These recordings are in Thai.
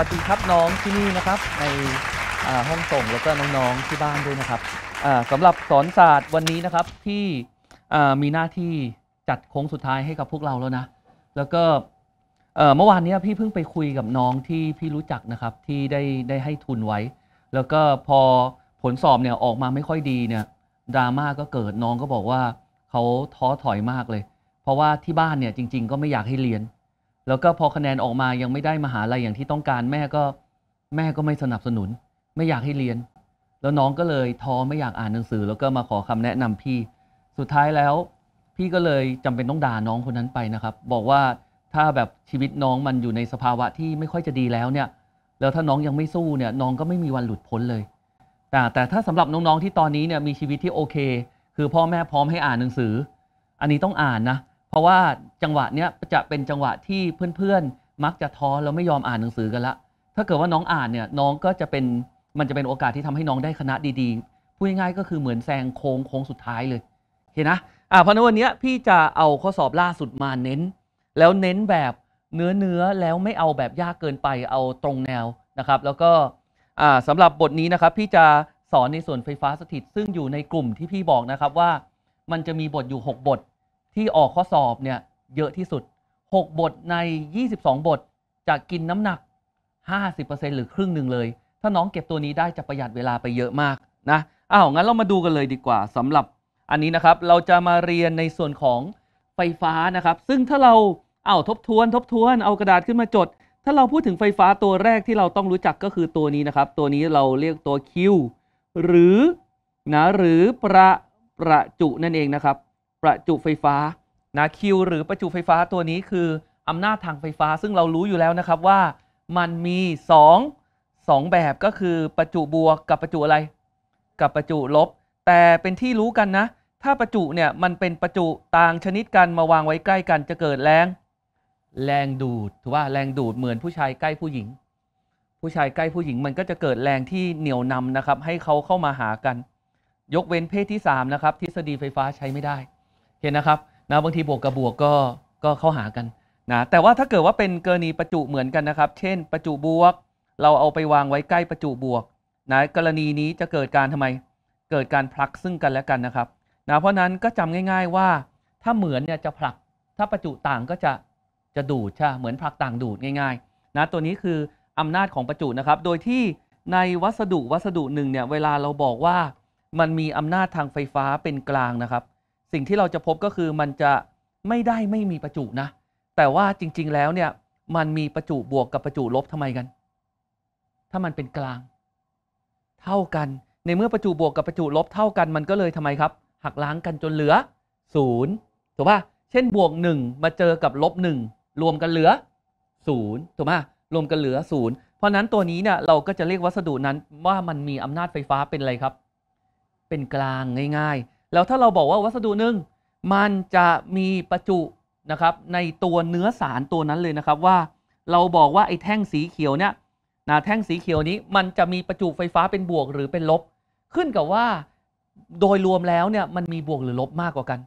วัสดีครับน้องที่นี่นะครับในห้องส่งแล้วก็น้องๆที่บ้านด้วยนะครับสำหรับสอนศาสตร์วันนี้นะครับที่มีหน้าที่จัดโค้งสุดท้ายให้กับพวกเราแล้วนะแล้วก็เมื่อวานนี้พี่เพิ่งไปคุยกับน้องที่พี่รู้จักนะครับที่ได้ได้ให้ทุนไว้ แล้วก็พอผลสอบเนี่ยออกมาไม่ค่อยดีเนี่ยดราม่าก็เกิดน้องก็บอกว่าเขาท้อถอยมากเลย เพราะว่าที่บ้านเนี่ยจริงๆก็ไม่อยากให้เรียนแล้วก็พอคะแนนออกมายังไม่ได้มหาลัยอย่างที่ต้องการแม่ก็แม่ก็ไม่สนับสนุน ไม่อยากให้เรียน แล้วน้องก็เลยท้อไม่อยากอ่านหนังสือ แล้วก็มาขอคำแนะนำพี่ สุดท้ายแล้วพี่ก็เลยจำเป็นต้องด่าน้องคนนั้นไปนะครับ บอกว่าถ้าแบบชีวิตน้องมันอยู่ในสภาวะที่ไม่ค่อยจะดีแล้วเนี่ย แล้วถ้าน้องยังไม่สู้เนี่ยน้องก็ไม่มีวันหลุดพ้นเลย แต่แต่ถ้าสำหรับน้องๆที่ตอนนี้เนี่ยมีชีวิตที่โอเค คือพ่อแม่พร้อมให้อ่านหนังสือ อันนี้ต้องอ่านนะเพราะว่าจังหวะเนี้ยจะเป็นจังหวะที่เพื่อนๆ มักจะท้อแล้วไม่ยอมอ่านหนังสือกันละ ถ้าเกิดว่าน้องอ่านเนี่ยน้องก็จะเป็นมันจะเป็นโอกาสที่ทำให้น้องได้คณะดีๆ พูดง่ายๆ ก็คือเหมือนแซงโค้งโค้งสุดท้ายเลย เห็นนะ อ่าเพราะนนวันนี้พี่จะเอาข้อสอบล่าสุดมาเน้น แล้วเน้นแบบเนื้อเนื้อแล้วไม่เอาแบบยากเกินไปเอาตรงแนวนะครับ แล้วก็ อ่าสำหรับบทนี้นะครับ พี่จะสอนในส่วนไฟฟ้าสถิต ซึ่งอยู่ในกลุ่มที่พี่บอกนะครับว่า มันจะมีบทอยู่ 6 บทที่ออกข้อสอบเนี่ยเยอะที่สุด 6 บทใน 22 บทจะกินน้ำหนัก 50%หรือครึ่งหนึ่งเลย ถ้าน้อง เก็บตัวนี้ได้จะประหยัดเวลาไปเยอะมากนะอ้าวงั้นเรามาดูกันเลยดีกว่าสำหรับอันนี้นะครับเราจะมาเรียนในส่วนของไฟฟ้านะครับซึ่งถ้าเราเอาทบทวนทบทวนเอากระดาษขึ้นมาจด ถ้าเราพูดถึงไฟฟ้าตัวแรกที่เราต้องรู้จักก็คือตัวนี้นะครับ ตัวนี้เราเรียกตัว Q หรือนะหรือประประจุนั่นเองนะครับ ประจุไฟฟ้านะคิว หรือประจุไฟฟ้าตัวนี้คืออำนาจทางไฟฟ้าซึ่งเรารู้อยู่แล้วนะครับ ว่ามันมี 2 2 แบบก็คือประจุบวกกับประจุอะไร กับประจุลบ แต่เป็นที่รู้กันนะ ถ้าประจุเนี่ยมันเป็นประจุต่างชนิด กัน มาวางไว้ใกล้กันจะเกิดแรง แรงดูดถือว่าแรงดูดเหมือนผู้ชายใกล้ผู้หญิง ผู้ชายใกล้ผู้หญิงมันก็จะเกิดแรงที่เหนี่ยวนำนะครับ ให้เขาเข้ามาหากัน ยกเว้นเพศที่3นะครับทฤษฎีไฟฟ้าใช้ไม่ได้เห็นนะครับนะบางทีบวกกับบวกก็ก็เข้าหากันนะแต่ว่าถ้าเกิดว่าเป็นกรณีประจุเหมือนกันนะครับ เช่นประจุบวกเราเอาไปวางไว้ใกล้ประจุบวกนะกรณีนี้จะเกิดการทำไม เกิดการผลักซึ่งกันและกันนะครับนะเพราะนั้นก็จำง่าย ๆ ว่า ถ้าเหมือนเนี่ยจะผลัก ถ้าประจุต่างก็จะจะดูดใช่เหมือนผลักต่างดูดง่าย ๆ นะตัวนี้คืออำนาจของประจุนะครับ โดยที่ในวัสดุวัสดุหนึ่งเนี่ยเวลาเราบอกว่า มันมีอำนาจทางไฟฟ้าเป็นกลางนะครับสิ่งที่เราจะพบก็คือมันจะไม่ได้ไม่มีประจุนะ แต่ว่าจริง ๆแล้วเนี่ยมันมีประจุบวกกับประจุลบทำไมกัน ถ้ามันเป็นกลาง เท่ากัน ในเมื่อประจุบวกกับประจุลบเท่ากันมันก็เลยทำไมครับหักล้างกันจนเหลือศูนย์ถูกป่ะเช่นบวกหนึ่งมาเจอกับลบหนึ่งรวมกันเหลือศูนย์ถูกป่ะรวมกันเหลือศูนย์เพราะนั้นตัวนี้เนี่ยเราก็จะเรียกวัสดุนั้นว่ามันมีอำนาจไฟฟ้าเป็นอะไรครับ เป็นกลางง่ายแล้วถ้าเราบอกว่าวัสดุหนึ่งมันจะมีประจุนะครับ ในตัวเนื้อสารตัวนั้นเลยนะครับ ว่าเราบอกว่าไอ้แท่งสีเขียวเนี่ยนะแท่งสีเขียวนี้ มันจะมีประจุไฟฟ้าเป็นบวกหรือเป็นลบ ขึ้นกับว่าโดยรวมแล้วเนี่ยมันมีบวกหรือลบมากกว่ากัน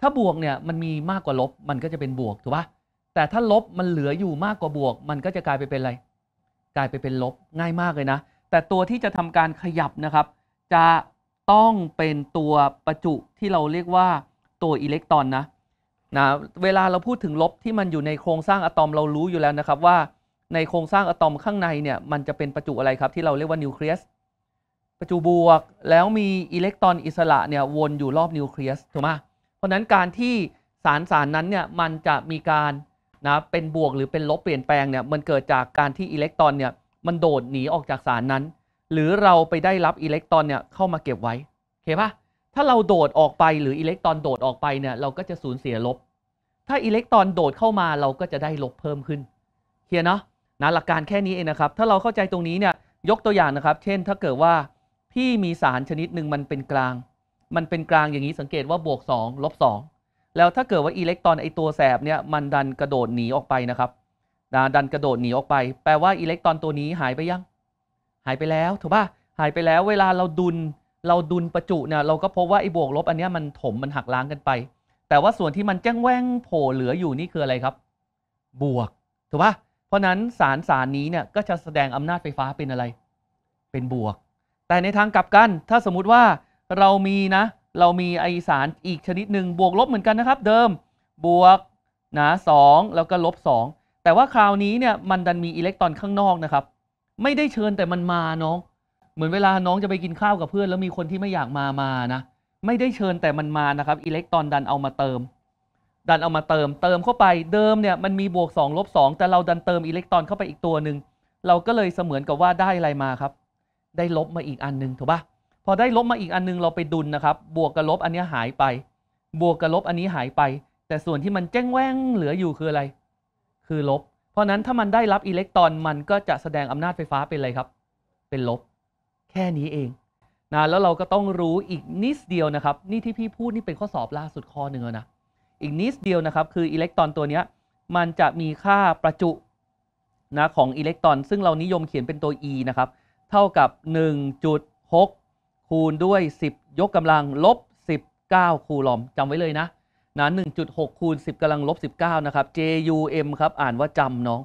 ถ้าบวกเนี่ยมันมีมากกว่าลบ มันก็จะเป็นบวกถูกปะแต่ถ้าลบมันเหลืออยู่มากกว่าบวก มันก็จะกลายไปเป็นอะไร กลายไปเป็นลบง่ายมากเลยนะแต่ตัวที่จะทำการขยับนะครับ จะต้องเป็นตัวประจุที่เราเรียกว่าตัวอิเล็กตรอนนะนะเวลาเราพูดถึงลบที่มันอยู่ในโครงสร้างอะตอมเรารู้อยู่แล้วนะครับ ว่าในโครงสร้างอะตอมข้างในเนี่ยมันจะเป็นประจุอะไรครับที่เราเรียกว่านิวเคลียสประจุบวกแล้วมีอิเล็กตรอนอิสระเนี่ยวนอยู่รอบนิวเคลียสถูกไหมเพราะนั้นการที่สารสารนั้นเนี่ยมันจะมีการนะเป็นบวกหรือเป็นลบเปลี่ยนแปลงเนี่ยมันเกิดจากการที่อิเล็กตรอนเนี่ยมันโดดหนีออกจากสารนั้นหรือเราไปได้รับอิเล็กตรอนเนี่ยเข้ามาเก็บไว้โอเคปะถ้าเราโดดออกไปหรืออิเล็กตรอนโดดออกไปเนี่ยเราก็จะสูญเสียลบ ถ้าอิเล็กตรอนโดดเข้ามาเราก็จะได้ลบเพิ่มขึ้นเคลียร์เนาะนะหลักการแค่นี้เองนะครับ ถ้าเราเข้าใจตรงนี้เนี่ยยกตัวอย่างนะครับ เช่นถ้าเกิดว่าพี่มีสารชนิดหนึ่งมันเป็นกลาง มันเป็นกลางอย่างนี้สังเกตว่าบวก2ลบ2แล้วถ้าเกิดว่าอิเล็กตรอนไอตัวแสบเนี่ยมันดันกระโดดหนีออกไปนะครับดันกระโดดหนีออกไป แปลว่าอิเล็กตรอนตัวนี้หายไปยังหายไปแล้วถูกป่ะหายไปแล้วเวลาเราดุลเราดุลประจุเนี่ยเราก็พบว่าไอ้บวกลบอันนี้มันถมมันหักล้างกันไป แต่ว่าส่วนที่มันแจ้งแว่งโผล่เหลืออยู่นี่คืออะไรครับ บวกถูกป่ะเพราะนั้นสารสารนี้เนี่ย ก็จะแสดงอำนาจไฟฟ้าเป็นอะไร เป็นบวก แต่ในทางกลับกัน ถ้าสมมุติว่าเรามีนะ เรามีไอสารอีกชนิดหนึ่งบวกลบเหมือนกันนะครับ เดิม บวกนะสแล้วก็ลบ 2 แต่ว่าคราวนี้เนี่ยมันดันมีอิเล็กตรอนข้างนอกนะครับไม่ได้เชิญแต่มันมาน้อง เหมือนเวลาน้องจะไปกินข้าวกับเพื่อน แล้วมีคนที่ไม่อยากมามานะไม่ได้เชิญแต่มันมานะครับ อิเล็กตรอนดันเอามาเติม ดันเอามาเติม เติมเข้าไปเดิมเนี่ย มันมีบวก2ลบ2แต่เราดันเติมอิเล็กตรอนเข้าไปอีกตัวหนึ่งเราก็เลยเสมือนกับว่าได้อะไรมาครับ ได้ลบมาอีกอันหนึ่งถูกปะพอได้ลบมาอีกอันนึงเราไปดุลนนะครับ บวกกับลบอันนี้หายไป บวกกับลบอันนี้หายไป แต่ส่วนที่มันแจ้งแว้งเหลืออยู่คืออะไร คือลบเพราะนั้นถ้ามันได้รับอิเล็กตรอนมันก็จะแสดงอำนาจไฟฟ้าเป็นอะไรครับ เป็นลบแค่นี้เองนะแล้วเราก็ต้องรู้อีกนิดเดียวนะครับนี่ที่พี่พูดนี่เป็นข้อสอบล่าสุดข้อหนึ่งแล้วนะอีกนิดเดียวนะครับคืออิเล็กตรอนตัวนี้ มันจะมีค่าประจุนะของอิเล็กตรอน ซึ่งเรานิยมเขียนเป็นตัว e นะครับเท่ากับ 1.6 คูณด้วย 10 ยกกำลังลบ19คูลอมจำไว้เลยนะนะ1.6 คูณ 10กำลังลบ 19นะครับ JUM ครับ อ่านว่าจำเนาะ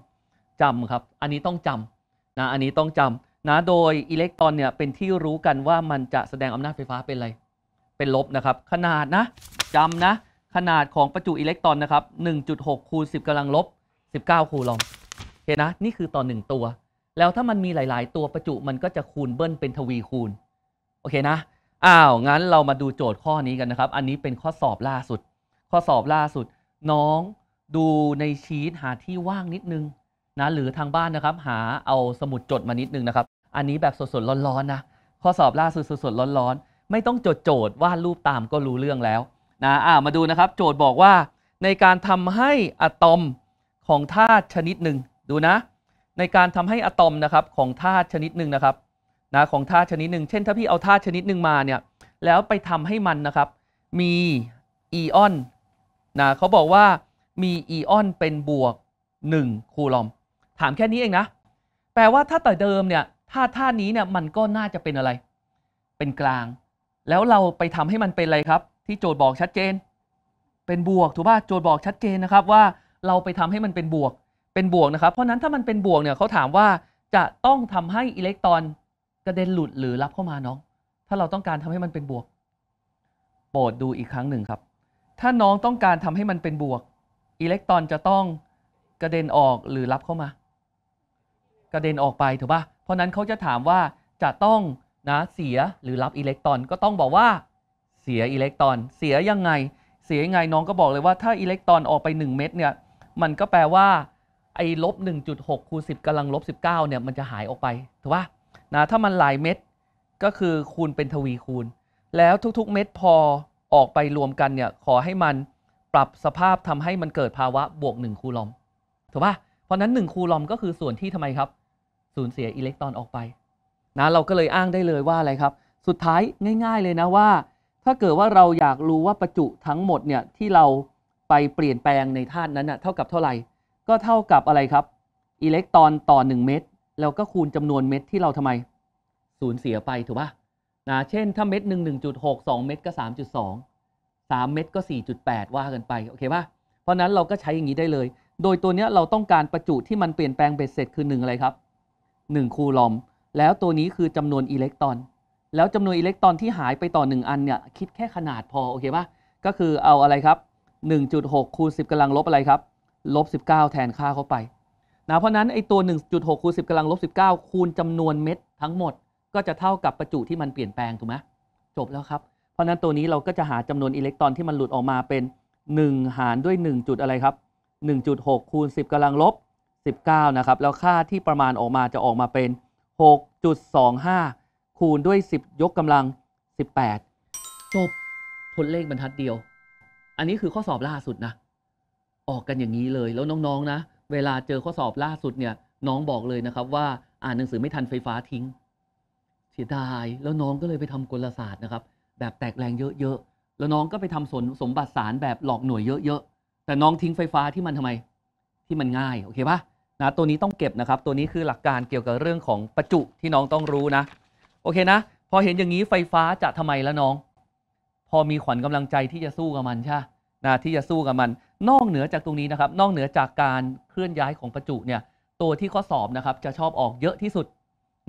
จำครับ อันนี้ต้องจำนะ อันนี้ต้องจำนะ โดยอิเล็กตรอนเนี่ยเป็นที่รู้กันว่ามันจะแสดงอำนาจไฟฟ้าเป็นอะไร เป็นลบนะครับ ขนาดนะจำนะ ขนาดของประจุอิเล็กตรอนนะครับ 1.6 คูณ 10กำลังลบ 19 คูลอมเหเคนะ นี่คือต่อ1ตัว แล้วถ้ามันมีหลายๆ ตัวประจุมันก็จะคูณเบิ้ลเป็นทวีคูณโอเคนะ อ้าว งั้นเรามาดูโจทย์ข้อนี้กันนะครับ อันนี้เป็นข้อสอบล่าสุดข้อสอบล่าสุดน้องดูในชีตหาที่ว่างนิดนึงนะหรือทางบ้านนะครับหาเอาสมุดจด มานิด นึง นะครับ อันนี้แบบสดๆร้อนๆนะ ข้อสอบล่าสุดสดๆร้อนๆ ไม่ต้องจดโจทย์วาดรูปตามก็รู้เรื่องแล้วนะอ่ามาดูนะครับ โจทย์บอกว่าในการทำให้อะตอมของธาตุชนิดหนึ่งดูนะ ในการทำให้อะตอมนะครับของธาตุชนิดหนึ่งนะครับนะของธาตุชนิดหนึ่งเช่นถ้าพี่เอาธาตุชนิดหนึ่งมาเนี่ยแล้วไปทำให้มันนะครับ มีอิออนนะเขาบอกว่า มีอีออนเป็นบวก 1 คูลอม ถามแค่นี้เองนะ แปลว่าถ้าแต่เดิมเนี่ย ถ้าท่านี้เนี่ยมันก็น่าจะเป็นอะไร เป็นกลาง แล้วเราไปทำให้มันเป็นอะไรครับ ที่โจทย์บอกชัดเจน เป็นบวกถูกป่ะโจทย์บอกชัดเจนนะครับว่าเราไปทำให้มันเป็นบวก เป็นบวกนะครับ เพราะนั้นถ้ามันเป็นบวกเนี่ยเขาถามว่าจะต้องทำให้อิเล็กตรอนกระเด็นหลุดหรือรับเข้ามาน้อง ถ้าเราต้องการทำให้มันเป็นบวกโปรดดูอีกครั้งหนึ่งครับถ้าน้องต้องการทำให้มันเป็นบวก อิเล็กตรอนจะต้องกระเด็นออกหรือรับเข้ามา กระเด็นออกไปถูกปะเพราะนั้นเขาจะถามว่าจะต้องนะเสียหรือรับอิเล็กตรอนก็ต้องบอกว่า เสียอิเล็กตรอนเสียยังไง เสียยังไงน้องก็บอกเลยว่า ถ้าอิเล็กตรอนออกไป 1 เม็ดเนี่ยมันก็แปลว่าไอ้ลบ1.6คูณ10กำลังลบ19เนี่ยมันจะหายออกไปถูกปะนะถ้ามันหลายเม็ดก็คือคูณเป็นทวีคูณ แล้วทุก ๆเม็ดพอออกไปรวมกันเนี่ยขอให้มันปรับสภาพทำให้มันเกิดภาวะบวก1คูลอมถูกปะเพราะนั้น1คูลอมก็คือส่วนที่ทำไมครับ สูญเสียอิเล็กตรอนออกไปนะเราก็เลยอ้างได้เลยว่าอะไรครับ สุดท้ายง่าย ๆเลยนะว่า ถ้าเกิดว่าเราอยากรู้ว่าประจุทั้งหมดเนี่ยที่เราไปเปลี่ยนแปลงในธาตุนั้นนะ่ะเท่ากับเท่าไหร่ ก็เท่ากับอะไรครับ อิเล็กตรอนต่อ 1 เม็ดแล้วก็คูณจำนวนเม็ดที่เราทำไมสูญเสียไปถูกปะนะเช่นถ้าเม็ดหนึ่งหนึ่งจุดหกสองเม็ดก็สามจุดสองสามเม็ดก็สี่จุดแปดว่ากันไปโอเคป่ะเพราะนั้นเราก็ใช้อย่างนี้ได้เลย โดยตัวเนี้ยเราต้องการประจุที่มันเปลี่ยนแปลงเบ็ดเสร็จคือหนึ่งอะไรครับหนึ่งคูลอม แล้วตัวนี้คือจำนวนอิเล็กตรอน แล้วจำนวนอิเล็กตรอนที่หายไปต่อหนึ่งอันเนี่ยคิดแค่ขนาดพอโอเคป่ะก็คือเอาอะไรครับหนึ่งจุดหกคูณสิบกำลังลบอะไรครับ ลบสิบเก้าแทนค่าเข้าไปนะเพราะนั้นไอตัวหนึ่งจุดหกคูณสิบกำลังลบสิบเก้าคูณจำนวนเม็ดทั้งหมดก็จะเท่ากับประจุที่มันเปลี่ยนแปลงถูกไหมจบแล้วครับ เพราะนั้นตัวนี้เราก็จะหาจำนวนอิเล็กตรอนที่มันหลุดออกมาเป็น 1 หารด้วย1จุดอะไรครับ1.6คูณ10กำลังลบ19นะครับแล้วค่าที่ประมาณออกมาจะออกมาเป็น6.25คูณด้วย 10 ยกกำลัง18จบทนเลขบรรทัดเดียว อันนี้คือข้อสอบล่าสุดนะออกกันอย่างนี้เลย แล้วน้องๆนนะเวลาเจอข้อสอบล่าสุดเนี่ย น้องบอกเลยนะครับว่าอ่านหนังสือไม่ทันไฟฟ้าทิ้งียดายแล้วน้องก็เลยไปทำกลศาสตร์นะครับ แบบแตกแรงเยอะๆแล้วน้องก็ไปทำสนสมบัติสารแบบหลอกหน่วยเยอะๆแต่น้องทิ้งไฟฟ้าที่มันทำไมที่มันง่ายโอเคปะนะตัวนี้ต้องเก็บนะครับ ตัวนี้คือหลักการเกี่ยวกับเรื่องของประจุที่น้องต้องรู้นะ โอเคนะ พอเห็นอย่างนี้ไฟฟ้าจะทำไมแล้วน้อง พอมีขวัญกำลังใจที่จะสู้กับมันใช่นะที่จะสู้กับมัน นอกเหนือจากตรงนี้นะครับ นอกเหนือจากการเคลื่อนย้ายของประจุเนี่ย ตัวที่ข้อสอบนะครับจะชอบออกเยอะที่สุด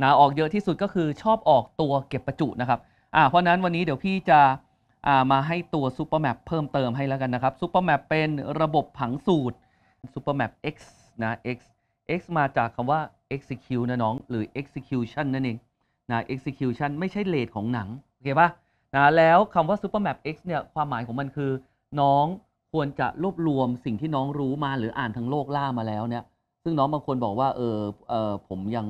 นะออกเยอะที่สุดก็คือชอบออกตัวเก็บประจุนะครับอ่าเพราะนั้นวันนี้เดี๋ยวพี่จะอ่ามาให้ตัวซูเปอร์แมปเพิ่มเติมให้แล้วกันนะครับซูเปอร์แมปเป็นระบบผังสูตรซูเปอร์แมป x นะ x x มาจากคำว่า execute นะน้องหรือ execution นั่นเองนะ execution ไม่ใช่เลทของหนังโอเคปะนะแล้วคำว่าซูเปอร์แมป x เนี่ยความหมายของมันคือ น้องควรจะรวบรวมสิ่งที่น้องรู้มาหรืออ่านทั้งโลกล่ามาแล้วเนี่ยซึ่งน้องบางคนบอกว่าเออเออผมยัง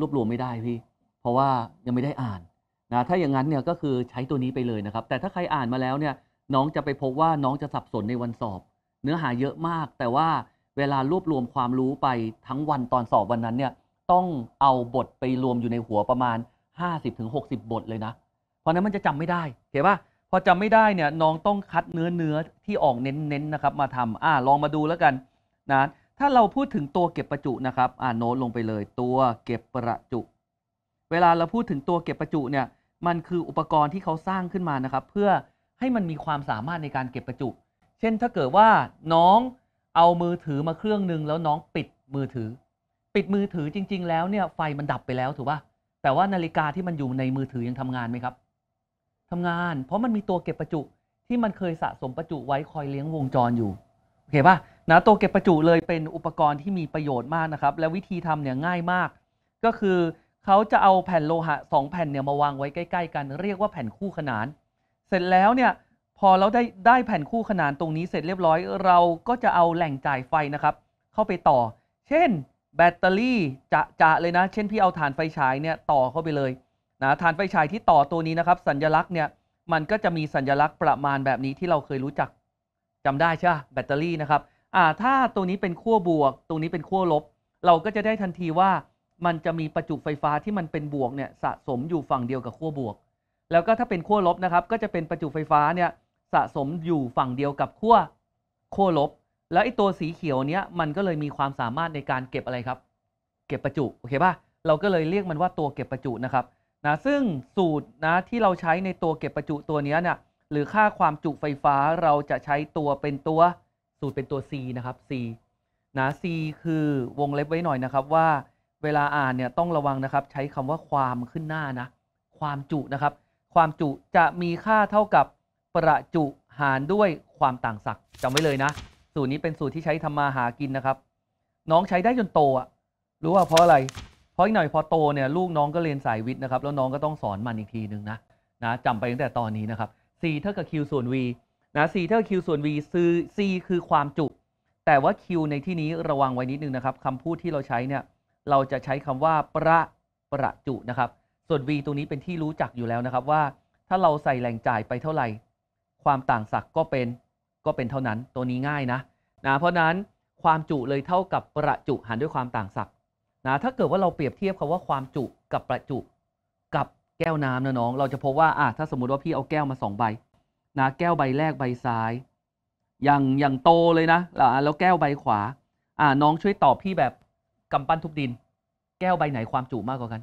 รวบรวมไม่ได้พี่เพราะว่ายังไม่ได้อ่านนะถ้าอย่างนั้นเนี่ยก็คือใช้ตัวนี้ไปเลยนะครับ แต่ถ้าใครอ่านมาแล้วเนี่ย น้องจะไปพบว่าน้องจะสับสนในวันสอบ เนื้อหาเยอะมาก แต่ว่าเวลารวบรวมความรู้ไปทั้งวันตอนสอบวันนั้นเนี่ยต้องเอาบทไปรวมอยู่ในหัวประมาณ 50-60 บทเลยนะ เพราะนั้นมันจะจำไม่ได้เขยนป่ะพอจำไม่ได้เนี่ยน้องต้องคัดเนื้อเนื้อที่ออกเน้นๆนะครับ มาทำอ่าลองมาดูแล้วกัน นะถ้าเราพูดถึงตัวเก็บประจุนะครับอ่าโน้ตลงไปเลยตัวเก็บประจุ เวลาเราพูดถึงตัวเก็บประจุเนี่ย มันคืออุปกรณ์ที่เขาสร้างขึ้นมานะครับ เพื่อให้มันมีความสามารถในการเก็บประจุ เช่นถ้าเกิดว่าน้องเอามือถือมาเครื่องหนึ่งแล้วน้องปิดมือถือ ปิดมือถือจริงๆ แล้วเนี่ย ไฟมันดับไปแล้วถูกป่ะแต่ว่านาฬิกาที่มันอยู่ในมือถือยังทำงานไหมครับ ทำงาน เพราะมันมีตัวเก็บประจุที่มันเคยสะสมประจุไว้คอยเลี้ยงวงจรอยู่โอเคป่ะนะตัวเก็บประจุเลยเป็นอุปกรณ์ที่มีประโยชน์มากนะครับ และวิธีทำเนี่ยง่ายมาก ก็คือเขาจะเอาแผ่นโลหะ2แผ่นเนี่ยมาวางไว้ใกล้ๆกันเรียกว่าแผ่นคู่ขนาน เสร็จแล้วเนี่ย พอเราได้ได้แผ่นคู่ขนานตรงนี้เสร็จเรียบร้อย เราก็จะเอาแหล่งจ่ายไฟนะครับ เข้าไปต่อ เช่นแบตเตอรี่จะจะเลยนะ เช่นพี่เอาฐานไฟฉายเนี่ยต่อเข้าไปเลยนะฐานไฟฉายที่ต่อตัวนี้นะครับ สัญลักษณ์เนี่ยมันก็จะมีสัญลักษณ์ประมาณแบบนี้ที่เราเคยรู้จัก จำได้ใช่ไหมแบตเตอรี่นะครับา ถ้าตัวนี้เป็นขั้วบวก ตรงนี้เป็นขั้วลบ เราก็จะได้ทันทีว่า มันจะมีประจุไฟฟ้าที่มันเป็นบวกเนี่ยสะสมอยู่ฝั่งเดียวกับขั้วบวก แล้วก็ถ้าเป็นขั้วลบนะครับก็จะเป็นประจุไฟฟ้าเนี่ยสะสมอยู่ฝั่งเดียวกับขั้วขั้วลบ แล้วไอ้ตัวสีเขียวเนี้ยมันก็เลยมีความสามารถในการเก็บอะไรครับ เก็บประจุโอเคป่ะ เราก็เลยเรียกมันว่าตัวเก็บประจุนะครับนะซึ่งสูตรนะที่เราใช้ในตัวเก็บประจุตัวนี้เนี่ยหรือค่าความจุไฟฟ้าเราจะใช้ตัวเป็นตัวสูตรเป็นตัว C นะครับ C นะ C คือวงเล็บไว้หน่อยนะครับว่าเวลาอ่านเนี่ยต้องระวังนะครับใช้คำว่าความขึ้นหน้านะ ความจุนะครับความจุจะมีค่าเท่ากับประจุหารด้วยความต่างศักย์จำไว้เลยนะ สูตรนี้เป็นสูตรที่ใช้ทำมาหากินนะครับ น้องใช้ได้จนโตอ่ะ รู้ว่าเพราะอะไร เพราะหน่อยพอโตเนี่ยลูกน้องก็เรียนสายวิทย์นะครับแล้วน้องก็ต้องสอนมันอีกทีนึงนะนะจำไปตั้งแต่ตอนนี้นะครับ c เท่ากับ q ส่วน v นะ C เท่า Q ส่วน V ซือ C คือความจุ แต่ว่า Q ในที่นี้ระวังไว้นิดนึงนะครับคำพูดที่เราใช้เนี่ยเราจะใช้คำว่าประประจุนะครับ ส่วน V ตรงนี้เป็นที่รู้จักอยู่แล้วนะครับ ว่า ถ้าเราใส่แหล่งจ่ายไปเท่าไหร่ ความต่างศักย์ก็เป็น ก็เป็นเท่านั้นตัวนี้ง่ายนะนะเพราะนั้นความจุเลยเท่ากับประจุหารด้วยความต่างศักย์นะถ้าเกิดว่าเราเปรียบเทียบคาว่าความจุกับประจุ กับแก้วน้ำนะน้อง เราจะพบว่าอ่ะถ้าสมมติว่าพี่เอาแก้วมา2ใบนะแก้วใบแรกใบซ้ายอย่างอย่างโตเลยนะแล้วแก้วใบขวา อ่าน้องช่วยตอบพี่แบบกำปั้นทุบดิน แก้วใบไหนความจุมากกว่ากัน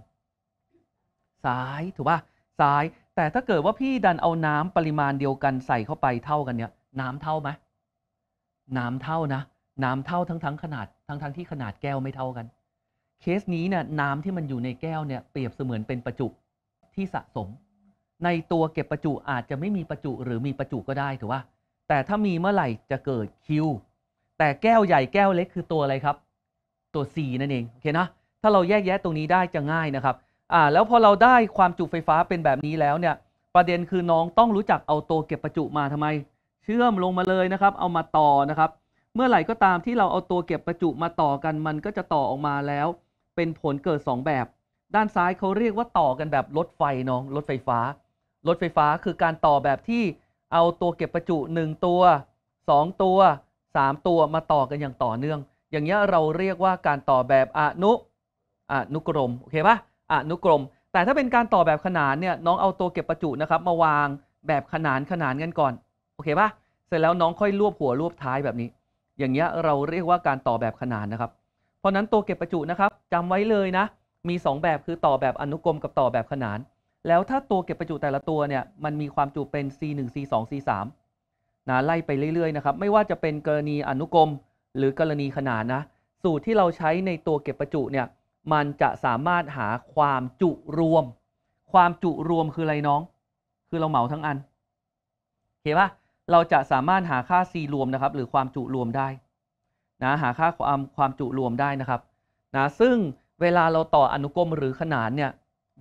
ซ้ายถูกป่ะซ้าย แต่ถ้าเกิดว่าพี่ดันเอาน้ำปริมาณเดียวกันใส่เข้าไปเท่ากันเนี่ย น้ำเท่าไหมน้ำเท่านะน้ำเท่าทั้งทั้งขนาดทั้งทั้งที่ขนาดแก้วไม่เท่ากัน เคสนี้เนี่ยน้ำที่มันอยู่ในแก้วเนี่ยเปรียบเสมือนเป็นประจุที่สะสมในตัวเก็บประจุอาจจะไม่มีประจุหรือมีประจุก็ได้ถือว่า แต่ถ้ามีเมื่อไหร่จะเกิดคิวแต่แก้วใหญ่แก้วเล็กคือตัวอะไรครับ ตัว C นั่นเอง โอเคนะถ้าเราแยกแยะตรงนี้ได้จะง่ายนะครับอ่าแล้วพอเราได้ความจุไฟฟ้าเป็นแบบนี้แล้วเนี่ย ประเด็นคือน้องต้องรู้จักเอาตัวเก็บประจุมาทำไม เชื่อมลงมาเลยนะครับ เอามาต่อนะครับ เมื่อไหร่ก็ตามที่เราเอาตัวเก็บประจุมาต่อกันมันก็จะต่อออกมาแล้ว เป็นผลเกิด2แบบ ด้านซ้ายเขาเรียกว่าต่อกันแบบรถไฟน้องรถไฟฟ้ารถไฟฟ้าคือการต่อแบบที่เอาตัวเก็บประจุ 1 ตัว 2 ตัว 3 ตัวมาต่อกันอย่างต่อเนื่อง อย่างเงี้ยเราเรียกว่าการต่อแบบอนุอนุกรมโอเคปะอนุกรม แต่ถ้าเป็นการต่อแบบขนานเนี่ยน้องเอาตัวเก็บประจุนะครับ มาวางแบบขนานขนานกันก่อนโอเคปะเสร็จแล้วน้องค่อยรวบหัวรวบท้ายแบบนี้ อย่างเงี้ยเราเรียกว่าการต่อแบบขนานนะครับ เพราะนั้นตัวเก็บประจุนะครับจำไว้เลยนะมี 2 แบบคือต่อแบบอนุกรมกับต่อแบบขนานแล้วถ้าตัวเก็บประจุแต่ละตัวเนี่ยมันมีความจุเป็น C1 C2 C3 นะไล่ไปเรื่อยๆนะครับไม่ว่าจะเป็นกรณีอนุกรมหรือกรณีขนานนะสูตรที่เราใช้ในตัวเก็บประจุเนี่ยมันจะสามารถหาความจุรวม ความจุรวมคืออะไรน้อง คือเราเหมาทั้งอันเข้าปะเราจะสามารถหาค่า C รวมนะครับ หรือความจุรวมได้นะหาค่าความความจุรวมได้นะครับนะซึ่งเวลาเราต่ออนุกรมหรือขนานเนี่ย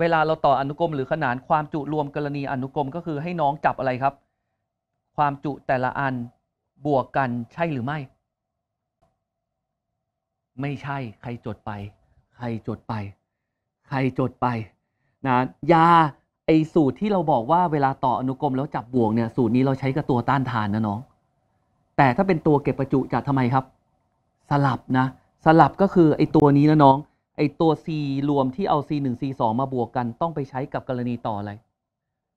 เวลาเราต่ออนุกรมหรือขนานความจุรวมกรณีอนุกรมก็คือให้น้องจับอะไรครับ ความจุแต่ละอันบวกกันใช่หรือไม่ ไม่ใช่ ใครจดไป ใครจดไป ใครจดไปนะยาไอสูตรที่เราบอกว่าเวลาต่ออนุกรม แล้วจับบวกเนี่ยสูตรนี้เราใช้กับตัวต้านทานนะน้อง แต่ถ้าเป็นตัวเก็บประจุจะทำไมครับ สลับนะ สลับก็คือไอตัวนี้นะน้องไอตัว c รวมที่เอา c 1 c 2มาบวกกัน ต้องไปใช้กับกรณีต่ออะไร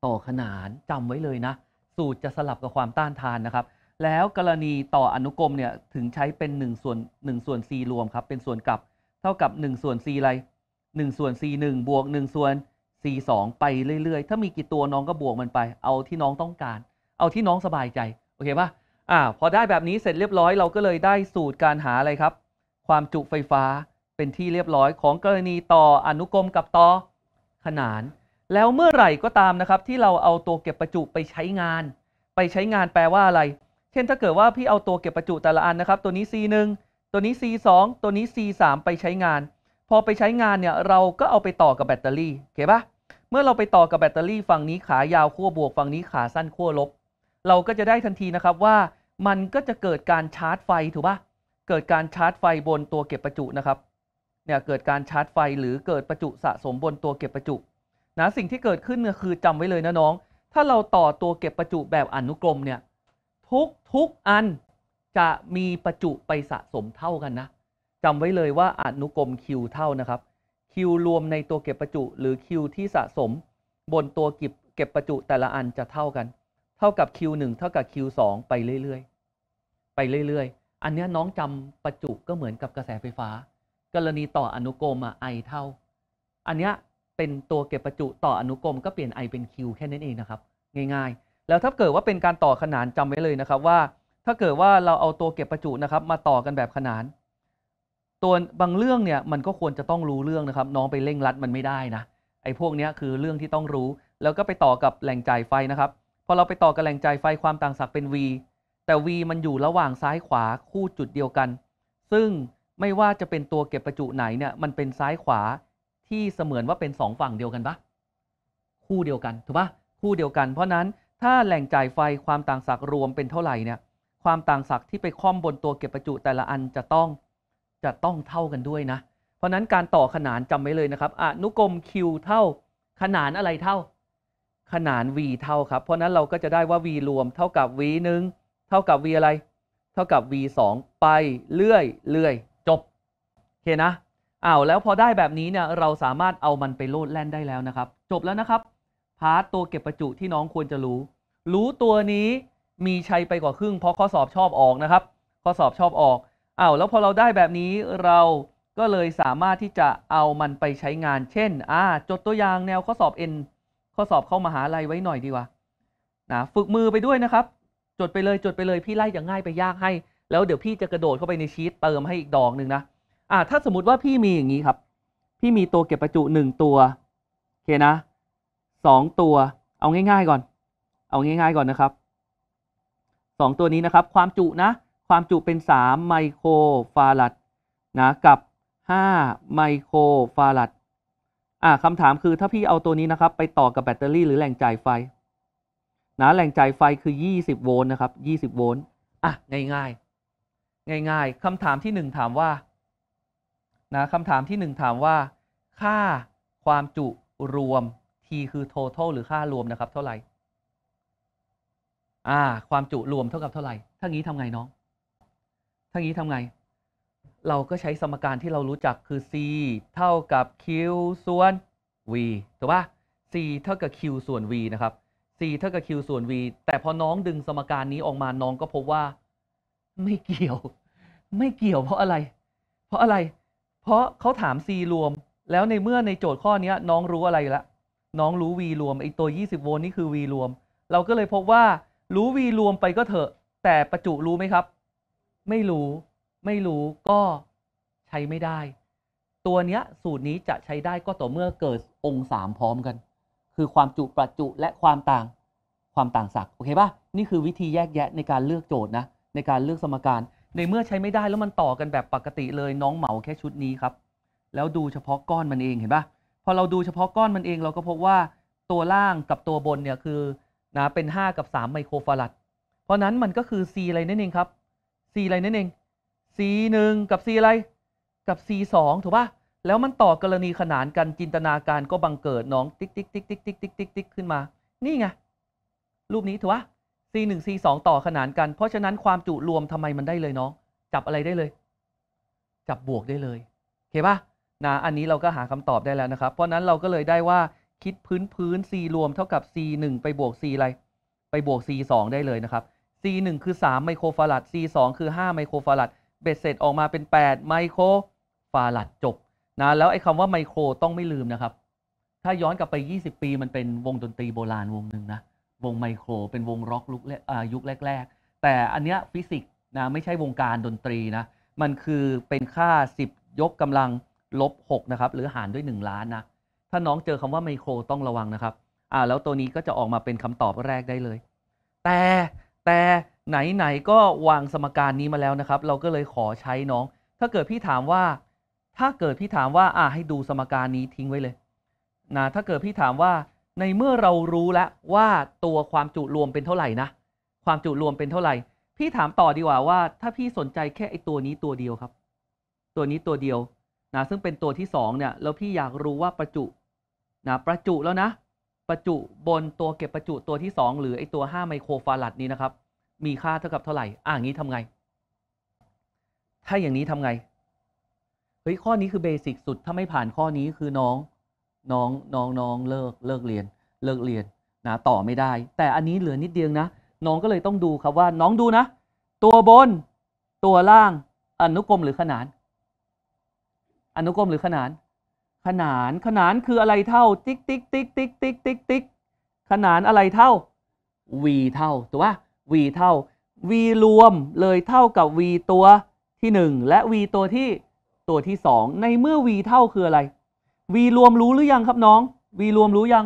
ต่อขนานจำไว้เลยนะ สูตรจะสลับกับความต้านทานนะครับ แล้วกรณีต่ออนุกรมเนี่ยถึงใช้เป็น1 ส่วน1 ส่วน c รวมครับเป็นส่วนกลับ เท่ากับ 1 ส่วน c อะไร 1 ส่วน c 1บวก1ส่วน c 2ไปเรื่อยๆ ถ้ามีกี่ตัวน้องก็บวกมันไป เอาที่น้องต้องการ เอาที่น้องสบายใจโอเคปะ่ะอ่า พอได้แบบนี้เสร็จเรียบร้อยเราก็เลยได้สูตรการหาอะไรครับ ความจุไฟฟ้าเป็นที่เรียบร้อยของกรณีต่ออนุกรมกับต่อ ขนาน แล้วเมื่อไหร่ก็ตามนะครับ ที่เราเอาตัวเก็บประจุไปใช้งาน ไปใช้งานแปลว่าอะไร เช่นถ้าเกิดว่าพี่เอาตัวเก็บประจุแต่ละอันนะครับตัวนี้ C1 ตัวนี้ C2 ตัวนี้ C3 ไปใช้งาน พอไปใช้งานเนี่ย เราก็เอาไปต่อกับแบตเตอรี่เข้าปะเมื่อเราไปต่อกับแบตเตอรี่ฝั่งนี้ขายาวขั้วบวกฝั่งนี้ขาสั้นขั้วลบ เราก็จะได้ทันทีนะครับว่า มันก็จะเกิดการชาร์จไฟถูกปะเกิดการชาร์จไฟบนตัวเก็บประจุนะครับเนี่ยเกิดการชาร์จไฟหรือเกิดประจุสะสมบนตัวเก็บประจุนะสิ่งที่เกิดขึ้นเนี่ยคือจำไว้เลยนะน้อง ถ้าเราต่อตัวเก็บประจุแบบอนุกรมเนี่ยทุกทุกอันจะมีประจุไปสะสมเท่ากันนะจำไว้เลยว่าอนุกรม Q เท่านะครับ Q รวมในตัวเก็บประจุ หรือ Q ที่สะสมบนตัวเก็บเก็บประจุแต่ละ อันจะเท่ากัน เท่ากับ Q 1เท่ากับ Q 2ไปเรื่อย ๆ ไปเรื่อยๆอันนี้น้องจำประจุก็เหมือนกับกระแสไฟฟ้ากรณีต่ออนุกรมอะ i เท่าอันเนี้ยเป็นตัวเก็บประจุต่ออนุกรมก็เปลี่ยน i เป็น q แค่นั้นเองนะครับง่ายๆ แล้วถ้าเกิดว่าเป็นการต่อขนานจำไว้เลยนะครับว่า ถ้าเกิดว่าเราเอาตัวเก็บประจุนะครับมาต่อกันแบบขนานตัวบางเรื่องเนี่ยมันก็ควรจะต้องรู้เรื่องนะครับน้องไปเร่งรัดมันไม่ได้นะไอ้พวกนี้คือเรื่องที่ต้องรู้แล้วก็ไปต่อกับแหล่งจ่ายไฟนะครับพอเราไปต่อกับแหล่งจ่ายไฟความต่างศักย์เป็น v แต่ v มันอยู่ระหว่างซ้ายขวาคู่จุดเดียวกัน ซึ่งไม่ว่าจะเป็นตัวเก็บประจุไหนเนี่ยมันเป็นซ้ายขวาที่เสมือนว่าเป็น2ฝั่งเดียวกันปะคู่เดียวกันถูกปะคู่เดียวกัน เพราะนั้นถ้าแหล่งจ่ายไฟความต่างศักย์รวมเป็นเท่าไหร่เนี่ยความต่างศักย์ที่ไปค่อมบนตัวเก็บประจุแต่ละอันจะต้องจะต้องเท่ากันด้วยนะ เพราะนั้นการต่อขนานจำไว้เลยนะครับอนุกรม Q เท่า ขนานอะไรเท่า ขนาน v เท่าครับเพราะนั้นเราก็จะได้ว่า v รวมเท่ากับ v 1เท่ากับ v อะไร เท่ากับ v 2ไปเรื่อยเรื่อยเคนะอ้าวแล้วพอได้แบบนี้เนี่ยเราสามารถเอามันไปโลดแล่นได้แล้วนะครับ จบแล้วนะครับพาร์ตตัวเก็บประจุที่น้องควรจะรู้ รู้ตัวนี้มีชัยไปกว่าครึ่งเพราะข้อสอบชอบออกนะครับ ข้อสอบชอบออกอ้าวแล้วพอเราได้แบบนี้เราก็เลยสามารถที่จะเอามันไปใช้งาน เช่น อ่า จดตัวอย่างแนวข้อสอบ N ข้อสอบเข้ามาหาลัยไว้หน่อยดีกว่านะฝึกมือไปด้วยนะครับ จดไปเลยจดไปเลย พี่ไล่จากง่ายไปยากให้ แล้วเดี๋ยวพี่จะกระโดดเข้าไปในชีตเติมให้อีกดอกหนึ่งนะอ่าถ้าสมมติว่าพี่มีอย่างนี้ครับ พี่มีตัวเก็บประจุหนึ่งตัวโอเคนะสองตัว เอาง่าย ๆก่อน เอา ง่าย ๆก่อนนะครับสองตัวนี้นะครับ ความจุนะ ความจุเป็นสามไมโครฟารัดนะกับห้าไมโครฟารัด อ่าคำถามคือถ้าพี่เอาตัวนี้นะครับ ไปต่อกับแบตเตอรี่ หรือแหล่งจ่ายไฟนะแหล่งจ่ายไฟคือยี่สิบโวลต์นะครับยี่สิบโวลต์อ่ะง่ายง่ายง่ายง่ายคำถามที่หนึ่งถามว่านะคำถามที่1ถามว่า ค่าความจุรวม t คือ total หรือค่ารวมนะครับ เท่าไหร่อ่า ความจุรวมเท่ากับเท่าไหร่ถ้างี้ทำไงน้อง ถ้างี้ทำไง เราก็ใช้สมการที่เรารู้จักคือ c เท่ากับ q ส่วน v ถูกปะ c เท่ากับ q ส่วน v นะครับ c เท่ากับ q ส่วน v แต่พอน้องดึงสมการนี้ออกมา น้องก็พบว่า ไม่เกี่ยว ไม่เกี่ยว เพราะอะไร เพราะอะไรเพราะเขาถาม C รวม แล้วในเมื่อในโจทย์ข้อนี้น้องรู้อะไรละน้องรู้ V รวมไอตัว 20 โวลต์นี่คือ V รวม เราก็เลยพบว่า รู้ V รวมไปก็เถอะแต่ประจุรู้ไหมครับ ไม่รู้ ไม่รู้ก็ใช้ไม่ได้ ตัวเนี้ยสูตรนี้จะใช้ได้ก็ต่อเมื่อเกิดองค์3พร้อมกัน คือความจุประจุและความต่าง ความต่างศักย์โอเคปะ่ะนี่คือวิธีแยกแยะในการเลือกโจทย์นะในการเลือกสมการในเมื่อใช้ไม่ได้แล้วมันต่อกันแบบปกติเลยน้องเหมาแค่ชุดนี้ครับ แล้วดูเฉพาะก้อนมันเองเห็นปะพอเราดูเฉพาะก้อนมันเองเราก็พบว่าตัวล่างกับตัวบนเนี่ยคือนะเป็น 5 กับ 3 ไมโครฟาราดเพราะนั้นมันก็คือ C อะไรนั่นเองครับ C อะไรนั่นเอง C 1กับ C อะไร กับ C 2ถูกปะแล้วมันต่อกรณีขนานกันจินตนาการก็บังเกิดน้อง ติ๊กติ๊กติ๊กติ๊กติ๊กติ๊กติ๊กติ๊กขึ้นมา นี่ไงรูปนี้ถูกปะ C1 C2 ต่อขนานกัน เพราะฉะนั้นความจุรวมทำไมมันได้เลยน้อง จับอะไรได้เลย จับบวกได้เลยโอเคปะนะ อันนี้เราก็หาคำตอบได้แล้วนะครับ เพราะนั้นเราก็เลยได้ว่าคิดพื้นพื้น C รวมเท่ากับ C1 ไปบวก C อะไร ไปบวก C2 ได้เลยนะครับ C1 คือ3ไมโครฟาราด C2 คือ5ไมโครฟาราดเบ็ดเสร็จออกมาเป็น8ไมโครฟาราดจบ นะ แล้วไอ้คำว่าไมโครต้องไม่ลืมนะครับ ถ้าย้อนกลับไป 20 ปี มันเป็นวงดนตรีโบราณวงหนึ่งนะวงไมโครเป็นวงร็อกลุกยุคแรก ๆ แต่อันเนี้ยฟิสิกส์นะ ไม่ใช่วงการดนตรีนะ มันคือเป็นค่า 10 ยกกำลังลบ6นะครับ หรือหารด้วย 1 ล้าน นะ ถ้าน้องเจอคำว่าไมโครต้องระวังนะครับ อ่า แล้วตัวนี้ก็จะออกมาเป็นคำตอบแรกได้เลย แต่แต่ไหน ๆ ก็วางสมการนี้มาแล้วนะครับ เราก็เลยขอใช้น้อง ถ้าเกิดพี่ถามว่า ถ้าเกิดพี่ถามว่า อ่าให้ดูสมการนี้ทิ้งไว้เลยนะถ้าเกิดพี่ถามว่าในเมื่อเรารู้แล้วว่าตัวความจุรวมเป็นเท่าไหร่นะ ความจุรวมเป็นเท่าไหร่ พี่ถามต่อดีกว่าว่า ถ้าพี่สนใจแค่ไอตัวนี้ตัวเดียวครับ ตัวนี้ตัวเดียวนะซึ่งเป็นตัวที่2เนี่ยแล้วพี่อยากรู้ว่าประจุนะประจุแล้วนะประจุบนตัวเก็บประจุตัวที่2หรือไอตัว5ไมโครฟารัดนี้นะครับ มีค่าเท่ากับเท่าไหร่ อ่างี้ทำไง ถ้าอย่างนี้ทำไงเฮ้ยข้อนี้คือเบสิกสุดถ้าไม่ผ่านข้อนี้คือน้องน้อง น้องน้องเลิกเลิกเรียน เลิกเรียนนะต่อไม่ได้ แต่อันนี้เหลือนิดเดียวนะ น้องก็เลยต้องดูครับว่าน้องดูนะ ตัวบน ตัวล่าง อนุกรมหรือขนาน อนุกรมหรือขนาน ขนานขนานคืออะไรเท่า ติ๊กติ๊กติ๊กติ๊กติ๊กติ๊กติ๊กขนานอะไรเท่า v เท่าถูกป่ะ v เท่า v รวมเลยเท่ากับ v ตัวที่ 1 และ v ตัวที่ตัวที่2ในเมื่อ v เท่าคืออะไร v รวมรู้หรือ ยัง ครับ น้อง v รวมรู้ยัง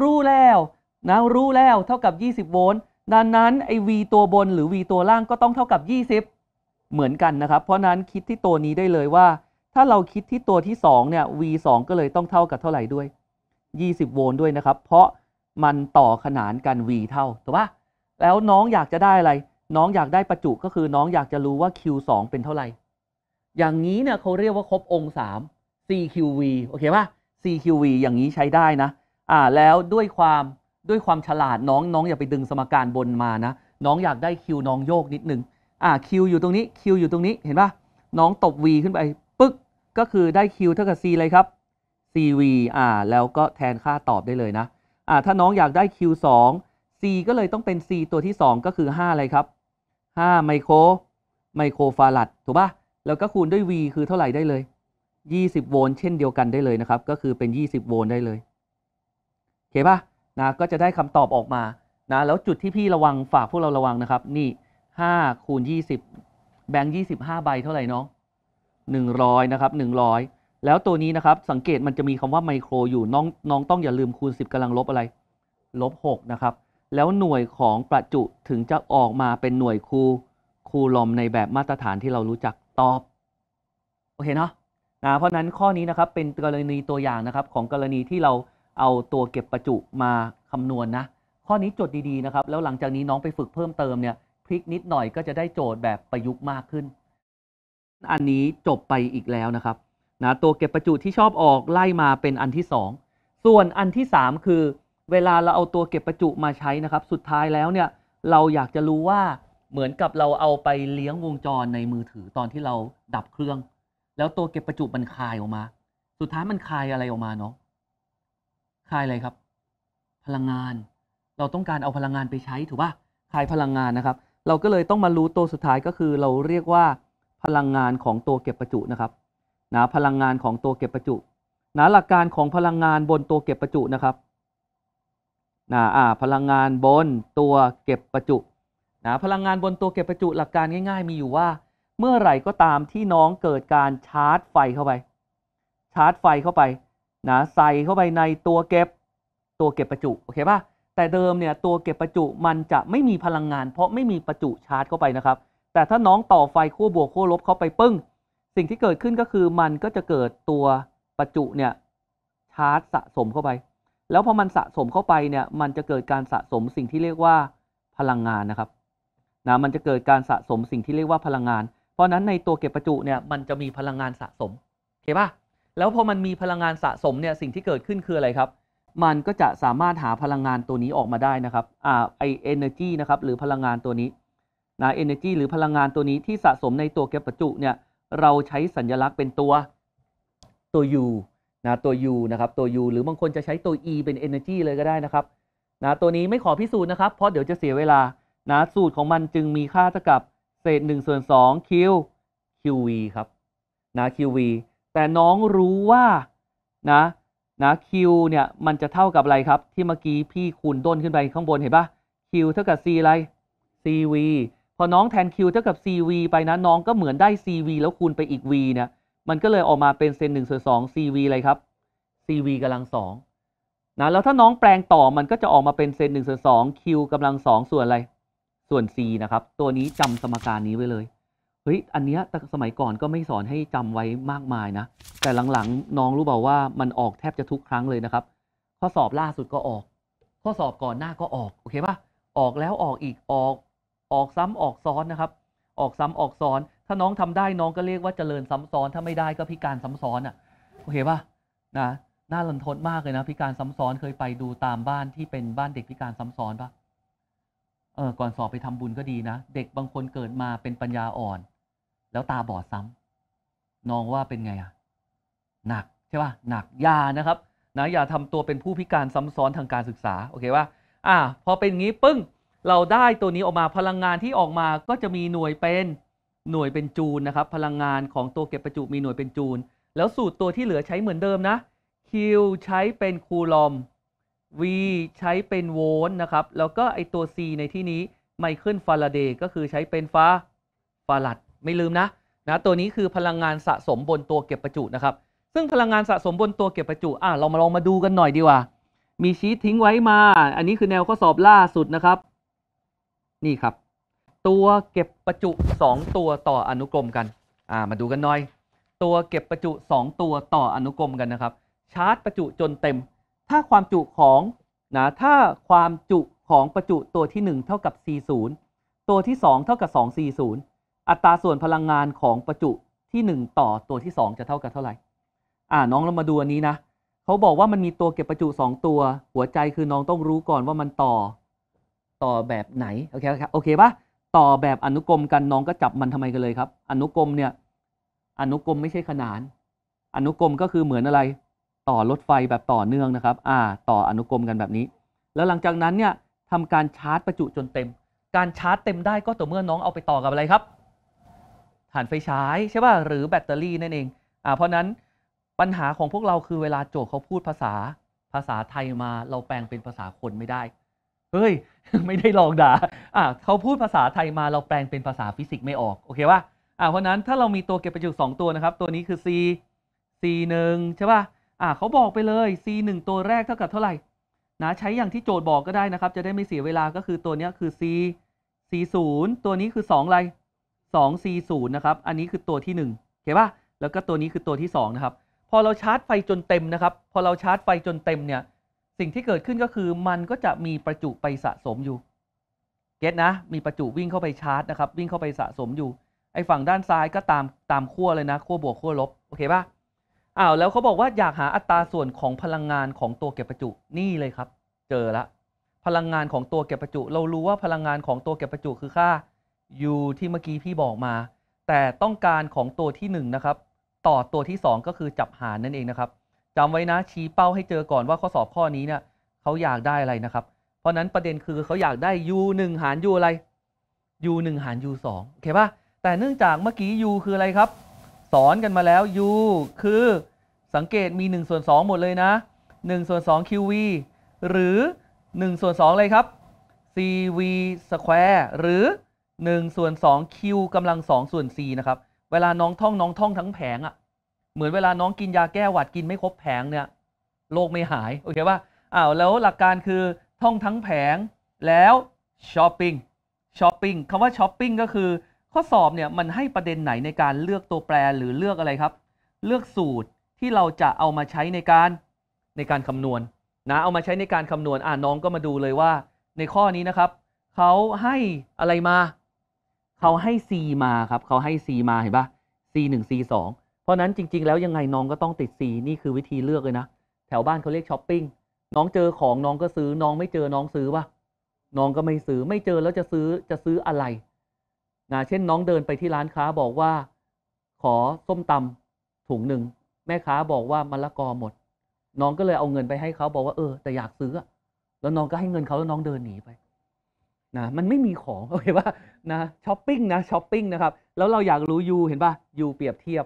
รู้ แล้วนะรู้แล้วเท่ากับ20 โวลต์ดังนั้นไอ้ v ตัวบนหรือ v ตัวล่างก็ต้องเท่ากับ 20 เหมือนกันนะครับ เพราะนั้นคิดที่ตัวนี้ได้เลยว่า ถ้าเราคิดที่ตัวที่2เนี่ย v 2 ก็เลยต้องเท่ากับเท่าไหร่ด้วย 20 โวลต์ด้วยนะครับ เพราะมันต่อขนานกัน v เท่าถูกปะแล้วน้องอยากจะได้อะไร น้องอยากได้ประจุก็คือน้องอยากจะรู้ว่า q 2เป็นเท่าไหร่อย่างนี้เนี่ยเขาเรียกว่าครบองค์3 CQV โอเคป่ะ CQV อย่างนี้ใช้ได้นะ อ่า แล้วด้วยความด้วยความฉลาดน้องน้องอย่าไปดึงสมการบนมานะ น้องอยากได้ Q น้องโยกนิด นึงอ่า Q อยู่ตรงนี้ Q อยู่ตรงนี้ เห็นป่ะ น้องตบ V ขึ้นไป ปึ๊ก ก็คือได้ Q เท่ากับ C เลยครับ CV อ่า แล้วก็แทนค่าตอบได้เลยนะ อ่า ถ้าน้องอยากได้ Q 2 C ก็เลยต้องเป็น C ตัวที่ 2 ก็คือ 5 อะไรครับ 5 ไมโคร ไมโครฟารัดถูกป่ะ แล้วก็คูณด้วย V คือเท่าไหร่ได้เลย20 โวลต์เช่นเดียวกันได้เลยนะครับ ก็คือเป็น 20 โวลต์ได้เลย โอเคปะนะก็จะได้คำตอบออกมานะแล้วจุดที่พี่ระวังฝากพวกเราระวังนะครับ นี่5คูณ20 แบงค์25ใบเท่าไหร่น้อง100 นะครับ100แล้วตัวนี้นะครับ สังเกตมันจะมีคำว่าไมโคร อยู่น้องน้องต้องอย่าลืมคูณ 10กำลังลบอะไรลบ6นะครับ แล้วหน่วยของประจุถึงจะออกมาเป็นหน่วยคูคูลอมในแบบมาตรฐานที่เรารู้จักตอบโอเคเนาะนะเพราะนั้นข้อนี้ นะครับ เป็นกรณีตัวอย่าง นะครับ ของกรณีที่เราเอาตัวเก็บประจุมาคำนวณนนะข้อนี้จดดี ๆ นะครับ แล้วหลังจากนี้น้องไปฝึกเพิ่มเติมเนี่ยพลิกนิดหน่อยก็จะได้โจทย์แบบประยุกต์มากขึ้น อันนี้จบไปอีกแล้วนะครับนะตัวเก็บประจุที่ชอบออกไล่มาเป็นอันที่ 2 ส่วนอันที่ 3 คือเวลาเราเอาตัวเก็บประจุมาใช้นะครับ สุดท้ายแล้วเนี่ยเราอยากจะรู้ว่าเหมือนกับเราเอาไปเลี้ยงวงจรในมือถือตอนที่เราดับเครื่องแล้วตัวเก็บประจุมันคายออกมา สุดท้ายมันคายอะไรออกมาเนาะคายอะไร ครับ พลังงาน เราต้องการเอาพลังงานไปใช้ถูกป่ะคายพลังงานนะครับ เราก็เลยต้องมารู้ตัวสุดท้ายก็คือ เราเรียกว่า พลังงานของตัวเก็บประจุนะครับนะพลังงานของตัวเก็บประจุนะหลักการของพลังงานบนตัวเก็บประจุนะครับนะอ่า พลังงานบนตัวเก็บประจุนะพลังงานบนตัวเก็บประจุ หลักการง่าย ๆ มีอยู่ว่าเมื่อไหร่ ก็ตามที่น้องเกิดการชาร์จไฟเข้าไป ชาร์จไฟเข้าไป นะใส่เข้าไปในตัวเก็บ ตัวเก็บประจุ โอเคป่ะ แต่เดิมเนี่ยตัวเก็บประจุมันจะไม่มีพลังงานเพราะไม่มีประจุชาร์จเข้าไปนะครับ แต่ถ้าน้องต่อไฟขั้วบวกขั้วลบเข้าไปปึ้ง สิ่งที่เกิดขึ้นก็คือมันก็จะเกิดตัวประจุเนี่ยชาร์จสะสมเข้าไป แล้วพอมันสะสมเข้าไปเนี่ยมันจะเกิดการสะสมสิ่งที่เรียกว่าพลังงานนะครับ นะมันจะเกิดการสะสมสิ่งที่เรียกว่าพลังงานเพราะนั้นในตัวเก็บประจุเนี่ยมันจะมีพลังงานสะสมโอเคปะแล้วพอมันมีพลังงานสะสมเนี่ยสิ่งที่เกิดขึ้นคืออะไรครับ มันก็จะสามารถหาพลังงานตัวนี้ออกมาได้นะครับ อ่า ไอเอเนอร์จีนะครับ หรือพลังงานตัวนี้นะเอเนอร์จีหรือพลังงานตัวนี้ที่สะสมในตัวเก็บประจุเนี่ยเราใช้สัญลักษณ์เป็นตัว ตัว U นะตัว U นะครับ ตัว U หรือบางคนจะใช้ตัว E เป็น energy เลยก็ได้นะครับนะตัวนี้ไม่ขอพิสูจน์นะครับ เพราะเดี๋ยวจะเสียเวลานะสูตรของมันจึงมีค่าเท่ากับเษ1ส่วน2 q qv ครับนะ qv แต่น้องรู้ว่านะนะ q เนี่ยมันจะเท่ากับอะไรครับ ที่เมื่อกี้พี่คูณต้นขึ้นไปข้างบนเห็นปะ q เท่ากับ c อะไร cv พอน้องแทน q เท่ากับ cv ไปนะน้องก็เหมือนได้ cv แล้วคูณไปอีก v เนี่ยมันก็เลยออกมาเป็นเซนหนึ่งส่วนสอง cv เลยครับ cv กำลังสองนะแล้วถ้าน้องแปลงต่อมันก็จะออกมาเป็นเซนหนึ่งส่วนสอง q กำลังสองส่วนอะไรส่วน c นะครับ ตัวนี้จำสมการนี้ไว้เลย เฮ้ย อันเนี้ยแต่สมัยก่อนก็ไม่สอนให้จำไว้มากมายนะ แต่หลังๆน้องรู้เปล่าว่ามันออกแทบจะทุกครั้งเลยนะครับ ข้อสอบล่าสุดก็ออก ข้อสอบก่อนหน้าก็ออก โอเคปะ่ะออกแล้วออกอีก ออก ออกซ้ำออกซ้อนนะครับ ออกซ้ำออกซ้อน ถ้าน้องทำได้น้องก็เรียกว่าเจริญซ้ำซ้อน ถ้าไม่ได้ก็พิการซ้ำซ้อนอะ่ะโอเคปะ่ะนะน่ารันทดมากเลยนะพิการซ้ำซ้อน เคยไปดูตามบ้านที่เป็นบ้านเด็กพิการซ้ำซ้อนปะ่ะเออก่อนสอบไปทำบุญก็ดีนะ เด็กบางคนเกิดมาเป็นปัญญาอ่อน แล้วตาบอดซ้ำน้องว่าเป็นไงอะหนักใช่ป่ะหนักยานะครับ นะอย่าทำตัวเป็นผู้พิการซ้ำซ้อนทางการศึกษา โอเคป่ะอ่า พอเป็นงี้ปึ้ง เราได้ตัวนี้ออกมาพลังงานที่ออกมา ก็จะมีหน่วยเป็น หน่วยเป็นจูลนะครับ พลังงานของตัวเก็บประจุมีหน่วยเป็นจูล แล้วสูตรตัวที่เหลือใช้เหมือนเดิมนะ Q ใช้เป็นคูลอม V ใช้เป็นโวลต์นะครับแล้วก็ไอตัว C ในที่นี้ไมเคิลฟาราเดย์ก็คือใช้เป็นฟ้าฟาลัด ไม่ลืม นะนะ ตัวนี้คือพลังงานสะสมบนตัวเก็บประจุนะครับ ซึ่งพลังงานสะสมบนตัวเก็บประจุ อ่ะเรามาลองมาดูกันหน่อยดีกว่า มีชีททิ้งไว้มา อันนี้คือแนวข้อสอบล่าสุดนะครับ นี่ครับ ตัวเก็บประจุ 2 ตัวต่ออนุกรมกันอ่ามาดูกันหน่อย ตัวเก็บประจุ 2 ตัวต่ออนุกรมกันนะครับชาร์จ ประจุจนเต็มถ้าความจุของนะถ้าความจุของประจุตัวที่ 1 เท่ากับ C0 ตัวที่2เท่ากับ 2C0 อัตราส่วนพลังงานของประจุที่ 1 ต่อตัวที่ 2 จะเท่ากับเท่าไหร่ อ่าน้องเรามาดูอันนี้นะเขาบอกว่ามันมีตัวเก็บประจุ 2 ตัว หัวใจคือน้องต้องรู้ก่อนว่ามันต่อต่อแบบไหน โอเคครับโอเคปะต่อแบบอนุกรมกันน้องก็จับมันทำไมกันเลยครับ อนุกรมเนี่ยอนุกรมไม่ใช่ขนาน อนุกรมก็คือเหมือนอะไรต่อรถไฟแบบต่อเนื่องนะครับ อ่า ต่ออนุกรมกันแบบนี้ แล้วหลังจากนั้นเนี่ยทำการชาร์จประจุจนเต็ม การชาร์จเต็มได้ก็ต่อเมื่อน้องเอาไปต่อกับอะไรครับ ถ่านไฟฉายใช่ป่ะ หรือแบตเตอรี่นั่นเอง อ่า เพราะนั้นปัญหาของพวกเราคือเวลาโจทย์เขาพูดภาษา ภาษาไทยมาเราแปลงเป็นภาษาคนไม่ได้ เฮ้ย ไม่ได้ลองด่า อ่าเขาพูดภาษาไทยมาเราแปลงเป็นภาษาฟิสิกส์ไม่ออก โอเคป่ะ อ่า เพราะนั้นถ้าเรามีตัวเก็บประจุ2ตัวนะครับ ตัวนี้คือ c c 1ใช่ป่ะ่าเขาบอกไปเลย c 1ตัวแรกเท่ากับเท่าไหร่นะใช้อย่างที่โจทย์บอกก็ได้นะครับจะได้ไม่เสียเวลาก็คือตัวนี้คือ c c 0ตัวนี้คือ 2 อะไร 2 c 0นะครับอันนี้คือตัวที่1่งเขคป่ะแล้วก็ตัวนี้คือตัวที่2นะครับ พอเราชาร์จไฟจนเต็มนะครับ พอเราชาร์จไฟจนเต็มเนี่ยสิ่งที่เกิดขึ้นก็คือมันก็จะมีประจุไปสะสมอยู่เก็ตนะ มีประจุวิ่งเข้าไปชาร์จนะครับวิ่งเข้าไปสะสมอยู่ ไอ้ฝั่งด้านซ้ายก็ตามตามขั้วเลยนะขั้วบวกขั้วลบโอเคป่ะอ้าวแล้วเขาบอกว่าอยากหาอัตราส่วนของพลังงานของตัวเก็บประจุนี่เลยครับ เจอละพลังงานของตัวเก็บประจุ เรารู้ว่าพลังงานของตัวเก็บประจุคือค่า u ที่เมื่อกี้พี่บอกมา แต่ต้องการของตัวที่ 1 นะครับ ต่อตัวที่ 2 ก็คือจับหารนั่นเองนะครับจำไว้นะชี้เป้าให้เจอก่อนว่า ข้อสอบข้อนี้เนี่ยเขาอยากได้อะไรนะครับ เพราะนั้นประเด็นคือเขาอยากได้ u 1หาร u อะไร u 1หาร u 2โอเคป่ะแต่เนื่องจากเมื่อกี้ u คืออะไรครับสอนกันมาแล้ว u คือสังเกตมี1ส่วน2หมดเลยนะ1ส่วน2 qv หรือ1ส่วน2เลยครับ cv square หรือ1ส่วน2 q กำลัง2ส่วน c นะครับ เวลาน้องท่องน้องท่องทั้งแผงอะ่ะเหมือนเวลาน้องกินยาแก้หวัดกินไม่ครบแผงเนี่ย โรคไม่หาย โอเคป่ะอ้าวแล้วหลักการคือท่องทั้งแผงแล้วช้อปปิ้งช้อปปิ้งคำว่าช้อปปิ้งก็คือข้อสอบเนี่ยมันให้ประเด็นไหนในการเลือกตัวแปรหรือเลือกอะไรครับ เลือกสูตรที่เราจะเอามาใช้ในการในการคำนวณ นะ เอามาใช้ในการคำนวณอ่าน้องก็มาดูเลยว่า ในข้อนี้นะครับเขาให้อะไรมา เขาให้ c มาครับเขาให้ c มาเห็นปะ c 1 c 2เพราะนั้นจริงๆ แล้วยังไง น้องก็ต้องติด c นี่คือวิธีเลือกเลยนะ แถวบ้านเขาเรียกช้อปปิ้งน้องเจอของน้องก็ซื้อน้องไม่เจอน้องซื้อปะน้องก็ไม่ซื้อไม่เจอแล้วจะซื้อจะซื้ออะไรนะเช่นน้องเดินไปที่ร้านค้าบอกว่า ขอส้มตำถุงหนึ่ง แม่ค้าบอกว่ามะละกอหมด น้องก็เลยเอาเงินไปให้เขาบอกว่าเออ แต่อยากซื้อแล้วน้องก็ให้เงินเขาแล้วน้องเดินหนีไปนะมันไม่มีของโอเคป่ะนะช้อปปิ้งนะช้อปปิ้งนะครับแล้วเราอยากรู้ยูเห็นป่ะยูเปรียบเทียบ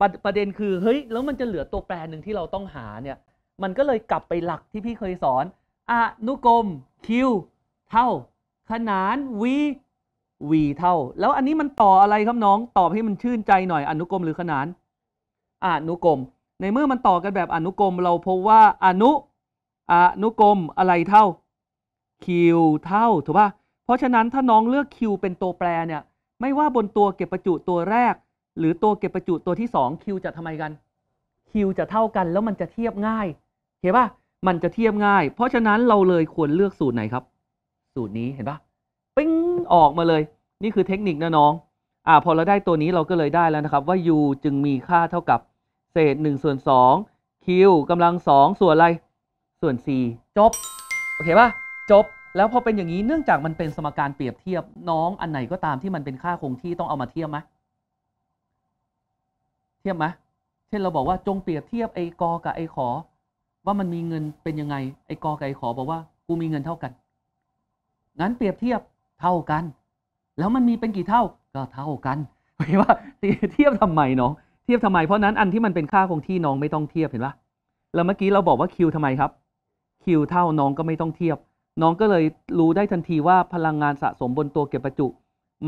ปรประเด็นคือ เฮ้ยแล้วมันจะเหลือตัวแปรหนึ่งที่เราต้องหาเนี่ย มันก็เลยกลับไปหลักที่พี่เคยสอนอนุกรม q เท่า ขนาน v v เท่า แล้วอันนี้มันต่ออะไรครับน้องตอบให้มันชื่นใจหน่อยอนุกรมหรือขนาน อนุกรม ในเมื่อมันต่อกันแบบอนุกรม เราพบว่าอนุ อนุกรมอะไรเท่า q เท่าถูกป่ะเพราะฉะนั้นถ้าน้องเลือก q เป็นตัวแปรเนี่ย ไม่ว่าบนตัวเก็บประจุตัวแรก หรือตัวเก็บประจุตัวที่2 q จะทำไมกัน q จะเท่ากัน แล้วมันจะเทียบง่ายเห็นป่ะมันจะเทียบง่าย เพราะฉะนั้นเราเลยควรเลือกสูตรไหนครับ สูตรนี้เห็นป่ะออกมาเลย นี่คือเทคนิคนะน้อง อ่าพอเราได้ตัวนี้เราก็เลยได้แล้วนะครับว่า u จึงมีค่าเท่ากับ เศษ1ส่วน2 q กำลัง2ส่วนอะไร ส่วน4จบ โอเคปะจบ แล้วพอเป็นอย่างนี้เนื่องจากมันเป็นสมการเปรียบเทียบน้องอันไหนก็ตามที่มันเป็นค่าคงที่ต้องเอามาเทียบไหมเทียบไหมเช่นเราบอกว่าจงเปรียบเทียบไอ้กอกับไอ้ขอว่ามันมีเงินเป็นยังไงไอ้กอกับไอ้ขอบอกว่ากูมีเงินเท่ากันงั้นเปรียบเทียบเท่ากัน แล้วมันมีเป็นกี่เท่า ก็เท่ากัน เห็นว่าเทียบทำไมน้องเทียบทำไม เพราะนั้นอันที่มันเป็นค่าคงที่น้องไม่ต้องเทียบ เห็นปะแล้วเมื่อกี้เราบอกว่าคิวทำไมครับ คิวเท่าน้องก็ไม่ต้องเทียบ น้องก็เลยรู้ได้ทันทีว่าพลังงานสะสมบนตัวเก็บประจุ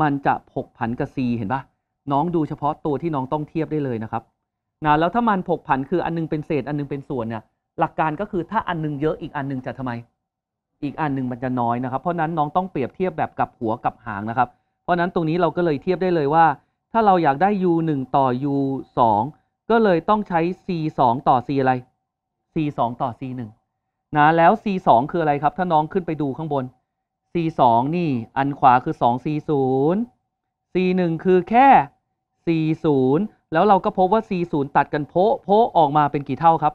มันจะผกผันกับ c เห็นปะน้องดูเฉพาะตัวที่น้องต้องเทียบได้เลยนะครับ นะ แล้วถ้ามันผกผันคืออันนึงเป็นเศษ อันนึงเป็นส่วนเนี่ย หลักการก็คือถ้าอันนึงเยอะอีกอันนึงจะทำไมอีกอันหนึ่งมันจะน้อยนะครับ เพราะนั้นน้องต้องเปรียบเทียบแบบกับหัวกับหางนะครับ เพราะนั้นตรงนี้เราก็เลยเทียบได้เลยว่า ถ้าเราอยากได้ u 1ต่อ u 2ก็เลยต้องใช้ c 2ต่อ c อะไร c 2ต่อ c 1นะ แล้ว c 2คืออะไรครับ ถ้าน้องขึ้นไปดูข้างบน c 2นี่ อันขวาคือ2 c 0 c 1คือแค่ c 0แล้วเราก็พบว่า c 0ตัดกันโพโพออกมาเป็นกี่เท่าครับ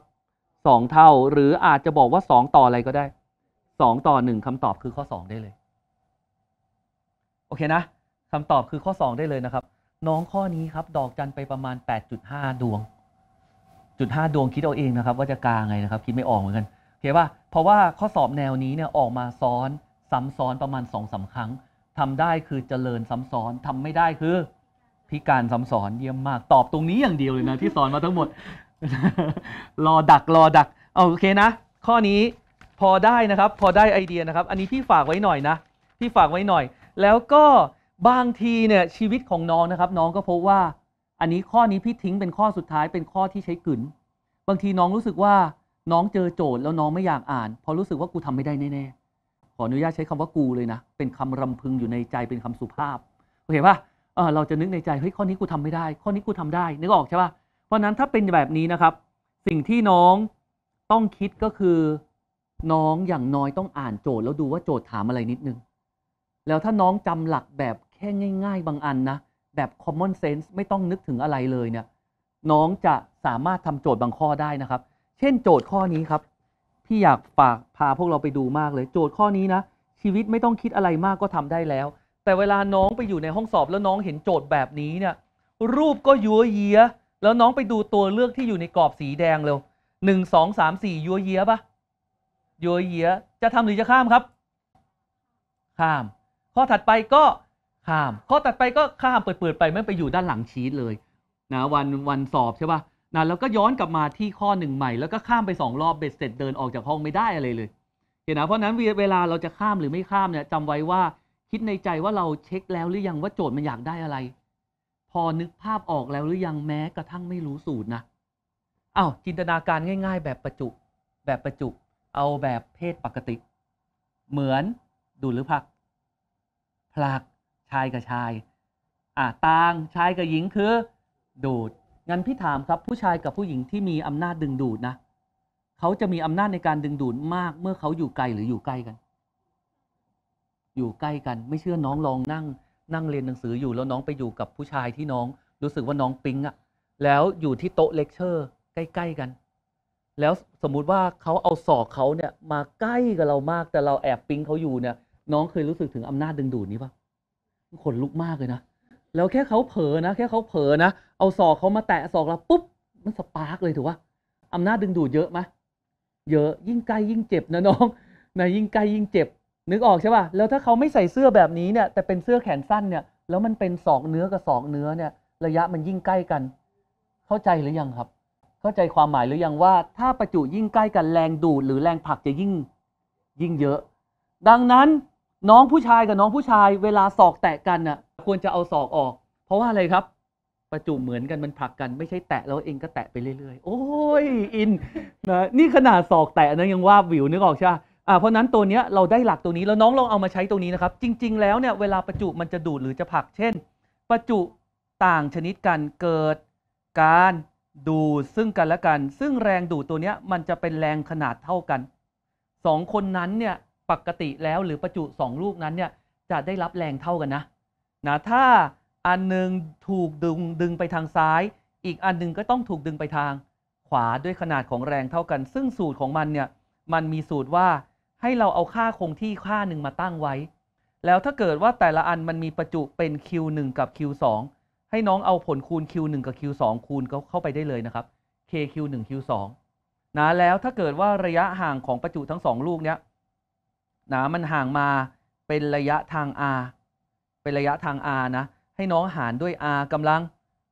2เท่าหรืออาจจะบอกว่า 2 ต่ออะไรก็ได้สองต่อหนึ่งคำตอบคือข้อสองได้เลย โอเคนะคำตอบคือข้อสองได้เลยนะครับ น้องข้อนี้ครับ ดอกจันไปประมาณแปดจุดดห้าวงจุดห้าดวงคิดเอาเองนะครับ ว่าจะกลางไงนะครับ คิดไม่ออกเหมือนกันโอเคว่าเพราะว่าข้อสอบแนวนี้เนี่ยออกมาซ้อนซ้ำซ้อนประมาณสองสาครั้งทำได้คือเจริญซ้ำซ้อนทำไม่ได้คือ พิการซ้ำซ้อน เยี่ยมมากตอบตรงนี้อย่างเดียวเลยนะที่สอนมาทั้งหมด รอดักรอดักเอาโอเคนะ ข้อนี้พอได้นะครับ พอได้ไอเดียนะครับ อันนี้พี่ฝากไว้หน่อยนะพี่ฝากไว้หน่อย แล้วก็บางทีเนี่ย ชีวิตของน้องนะครับ น้องก็พบว่า อันนี้ข้อนี้พี่ทิ้งเป็นข้อสุดท้าย เป็นข้อที่ใช้กลืนบางทีน้องรู้สึกว่าน้องเจอโจทย์ แล้วน้องไม่อยากอ่านเพราะรู้สึกว่ากูทำไม่ได้แน่ๆขออนุญาตใช้คำว่ากูเลยนะ เป็นคำรำพึงอยู่ในใจเป็นคำสุภาพโอเคปะเออเราจะนึกในใจเฮ้ยข้อนี้กูทำไม่ได้ ข้อนี้กูทำได้นึกออกใช่ปะเพราะนั้นถ้าเป็นแบบนี้นะครับ สิ่งที่น้องต้องคิดก็คือน้องอย่างน้อยต้องอ่านโจทย์แล้วดูว่าโจทย์ถามอะไรนิดนึง แล้วถ้าน้องจำหลักแบบแค่ ง่าย ๆ บางอัน นะ แบบ common sense ไม่ต้องนึกถึงอะไรเลยเนี่ย น้องจะสามารถทำโจทย์บางข้อได้นะครับ เช่น โจทย์ข้อนี้ครับ พี่อยากฝาก พา พวกเราไปดูมากเลย โจทย์ข้อนี้นะ ชีวิตไม่ต้องคิดอะไรมากก็ทำได้แล้ว แต่เวลาน้องไปอยู่ในห้องสอบแล้วน้องเห็นโจทย์แบบนี้เนี่ย รูปก็ยัวเยีย แล้วน้องไปดูตัวเลือกที่อยู่ในกรอบสีแดงเร็วหนึ่งสองสามสี่ยัวเยียปะยัวเยียจะทำหรือจะข้ามครับ ข้ามข้อถัดไปก็ข้าม ข้อถัดไปก็ข้ามเปิดเปิดไปไม่ไปอยู่ด้านหลังชีตเลยนะวันวันสอบใช่ป่ะนะ แล้วก็ย้อนกลับมาที่ข้อหนึ่งใหม่ แล้วก็ข้ามไปสองรอบเบ็ดเสร็จเดินออกจากห้องไม่ได้อะไรเลยเห็นนะเพราะนั้นเวลาเราจะข้ามหรือไม่ข้ามเนี่ยจำไว้ว่าคิดในใจว่าเราเช็คแล้วหรือยังว่าโจทย์มันอยากได้อะไร พอนึกภาพออกแล้วหรือยังแม้กระทั่งไม่รู้สูตรนะอา้าวจินตนาการง่าย ๆ แบบประจุแบบประจุเอาแบบเพศปกติ เหมือนดูดหรือผลักผลักชายกับชาย อ่าต่างชายกับหญิงคือดูดงั้นพี่ถามครับผู้ชายกับผู้หญิงที่มีอำนาจดึงดูดนะ เขาจะมีอำนาจในการดึงดูดมากเมื่อเขาอยู่ไกลหรืออยู่ใกล้กัน อยู่ใกล้กันไม่เชื่อน้องลองนั่ง นั่งเรียนหนังสืออยู่แล้วน้องไปอยู่กับผู้ชายที่น้องรู้สึกว่าน้องปิ๊งอะแล้วอยู่ที่โต๊ะเลคเชอร์ ใกล้ๆกันแล้วสมมุติว่าเขาเอาศอกเขาเนี่ย มาใกล้กับเรามากแต่เราแอบปิ้งเขาอยู่เนี่ย น้องเคยรู้สึกถึงอำนาจดึงดูดนี้ปะขนลุกมากเลยนะแล้วแค่เขาเผลอนะ แค่เขาเผลอนะเอาศอกเขามาแตะศอกเราปุ๊บมันสปาร์กเลยถือว่าอำนาจดึงดูดเยอะไหมเยอะยิ่งใกล้ยิ่งเจ็บนะน้องนะยิ่งใกล้ยิ่งเจ็บ นึกออกใช่ป่ะแล้วถ้าเขาไม่ใส่เสื้อแบบนี้เนี่ย แต่เป็นเสื้อแขนสั้นเนี่ย แล้วมันเป็นสองเนื้อกับสองเนื้อเนี่ยระยะมันยิ่งใกล้กัน เข้าใจหรือยังครับเข้าใจความหมายหรือยังว่า ถ้าประจุยิ่งใกล้กันแรงดูดหรือแรงผลักจะยิ่งยิ่งเยอะ ดังนั้นน้องผู้ชายกับน้องผู้ชาย เวลาศอกแตะกันน่ะควรจะเอาศอกออก เพราะว่าอะไรครับ ประจุเหมือนกันมันผลักกัน ไม่ใช่แตะ แล้วเองก็แตะไปเรื่อยๆโอ้ยอินนะนี่ขนาดศอกแตะนะยังว่าวิวนึกออกใช่ไหมอ่าเพราะนั้นตัวเนี้ยเราได้หลักตัวนี้แล้วน้องลองเอามาใช้ตัวนี้นะครับ จริง ๆแล้วเนี่ย เวลาประจุมันจะดูดหรือจะผลักเช่นประจุต่างชนิดกันเกิดการดูดซึ่งกันและกัน ซึ่งแรงดูดตัวนี้มันจะเป็นแรงขนาดเท่ากันสองคนนั้นเนี่ยปกติแล้วหรือประจุสองลูกนั้นเนี่ยจะได้รับแรงเท่ากันนะนะ ถ้าอันหนึ่งถูกดึงดึงไปทางซ้าย อีกอันหนึ่งก็ต้องถูกดึงไปทาง ขวาด้วยขนาดของแรงเท่ากัน ซึ่งสูตรของมันเนี่ยมันมีสูตรว่าให้เราเอาค่าคงที่ค่าหนึ่งมาตั้งไว้ แล้วถ้าเกิดว่าแต่ละอันมันมีประจุเป็น Q1 กับ Q2 ให้น้องเอาผลคูณ Q1 กับ Q2 คูณเข้าไปได้เลยนะครับ KQ1 Q2 นะ แล้วถ้าเกิดว่าระยะห่างของประจุทั้งสองลูกเนี้ยนะมันห่างมาเป็นระยะทาง r เป็นระยะทาง r นะ ให้น้องหารด้วย r กำลัง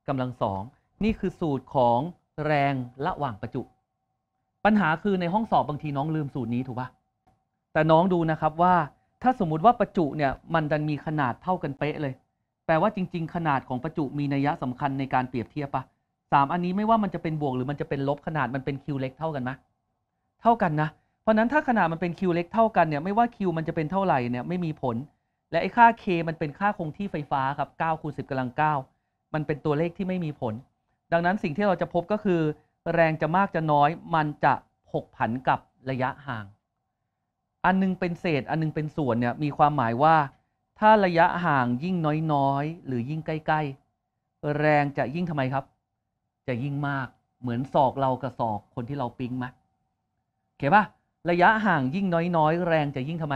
กำลังสอง นี่คือสูตรของแรงระหว่างประจุ ปัญหาคือในห้องสอบบางทีน้องลืมสูตรนี้ถูกปะแต่น้องดูนะครับว่า ถ้าสมมุติว่าประจุเนี่ยมันดันมีขนาดเท่ากันเป๊ะเลยแปลว่าจริงๆ ขนาดของประจุมีนัยสำคัญในการเปรียบเทียบปะสามอันนี้ไม่ว่ามันจะเป็นบวก หรือมันจะเป็นลบขนาดมันเป็นคิวเล็ก เท่ากันไหมเท่ากันนะ เพราะนั้น ถ้าขนาด มันเป็นคิวเล็กเท่ากันเนี่ยไม่ว่าคิวมันจะเป็นเท่าไหร่เนี่ยไม่มีผล และไอ้ค่า k มันเป็นค่าคงที่ไฟฟ้าครับ9คูณ10กำลัง 9 มันเป็นตัวเลขที่ไม่มีผล ดังนั้นสิ่งที่เราจะพบก็คือ แรงจะมากจะน้อยมันจะผกผันกับระยะห่างอันนึงเป็นเศษอันนึงเป็นส่วนเนี่ยมีความหมายว่าถ้าระยะห่างยิ่งน้อย ๆ หรือยิ่งใกล้ๆแรงจะยิ่งทำไมครับ จะยิ่งมากเหมือนศอกเรากับศอกคนที่เราปิ๊งมาเข้าปะระยะห่างยิ่งน้อย ๆ แรงจะยิ่งทำไม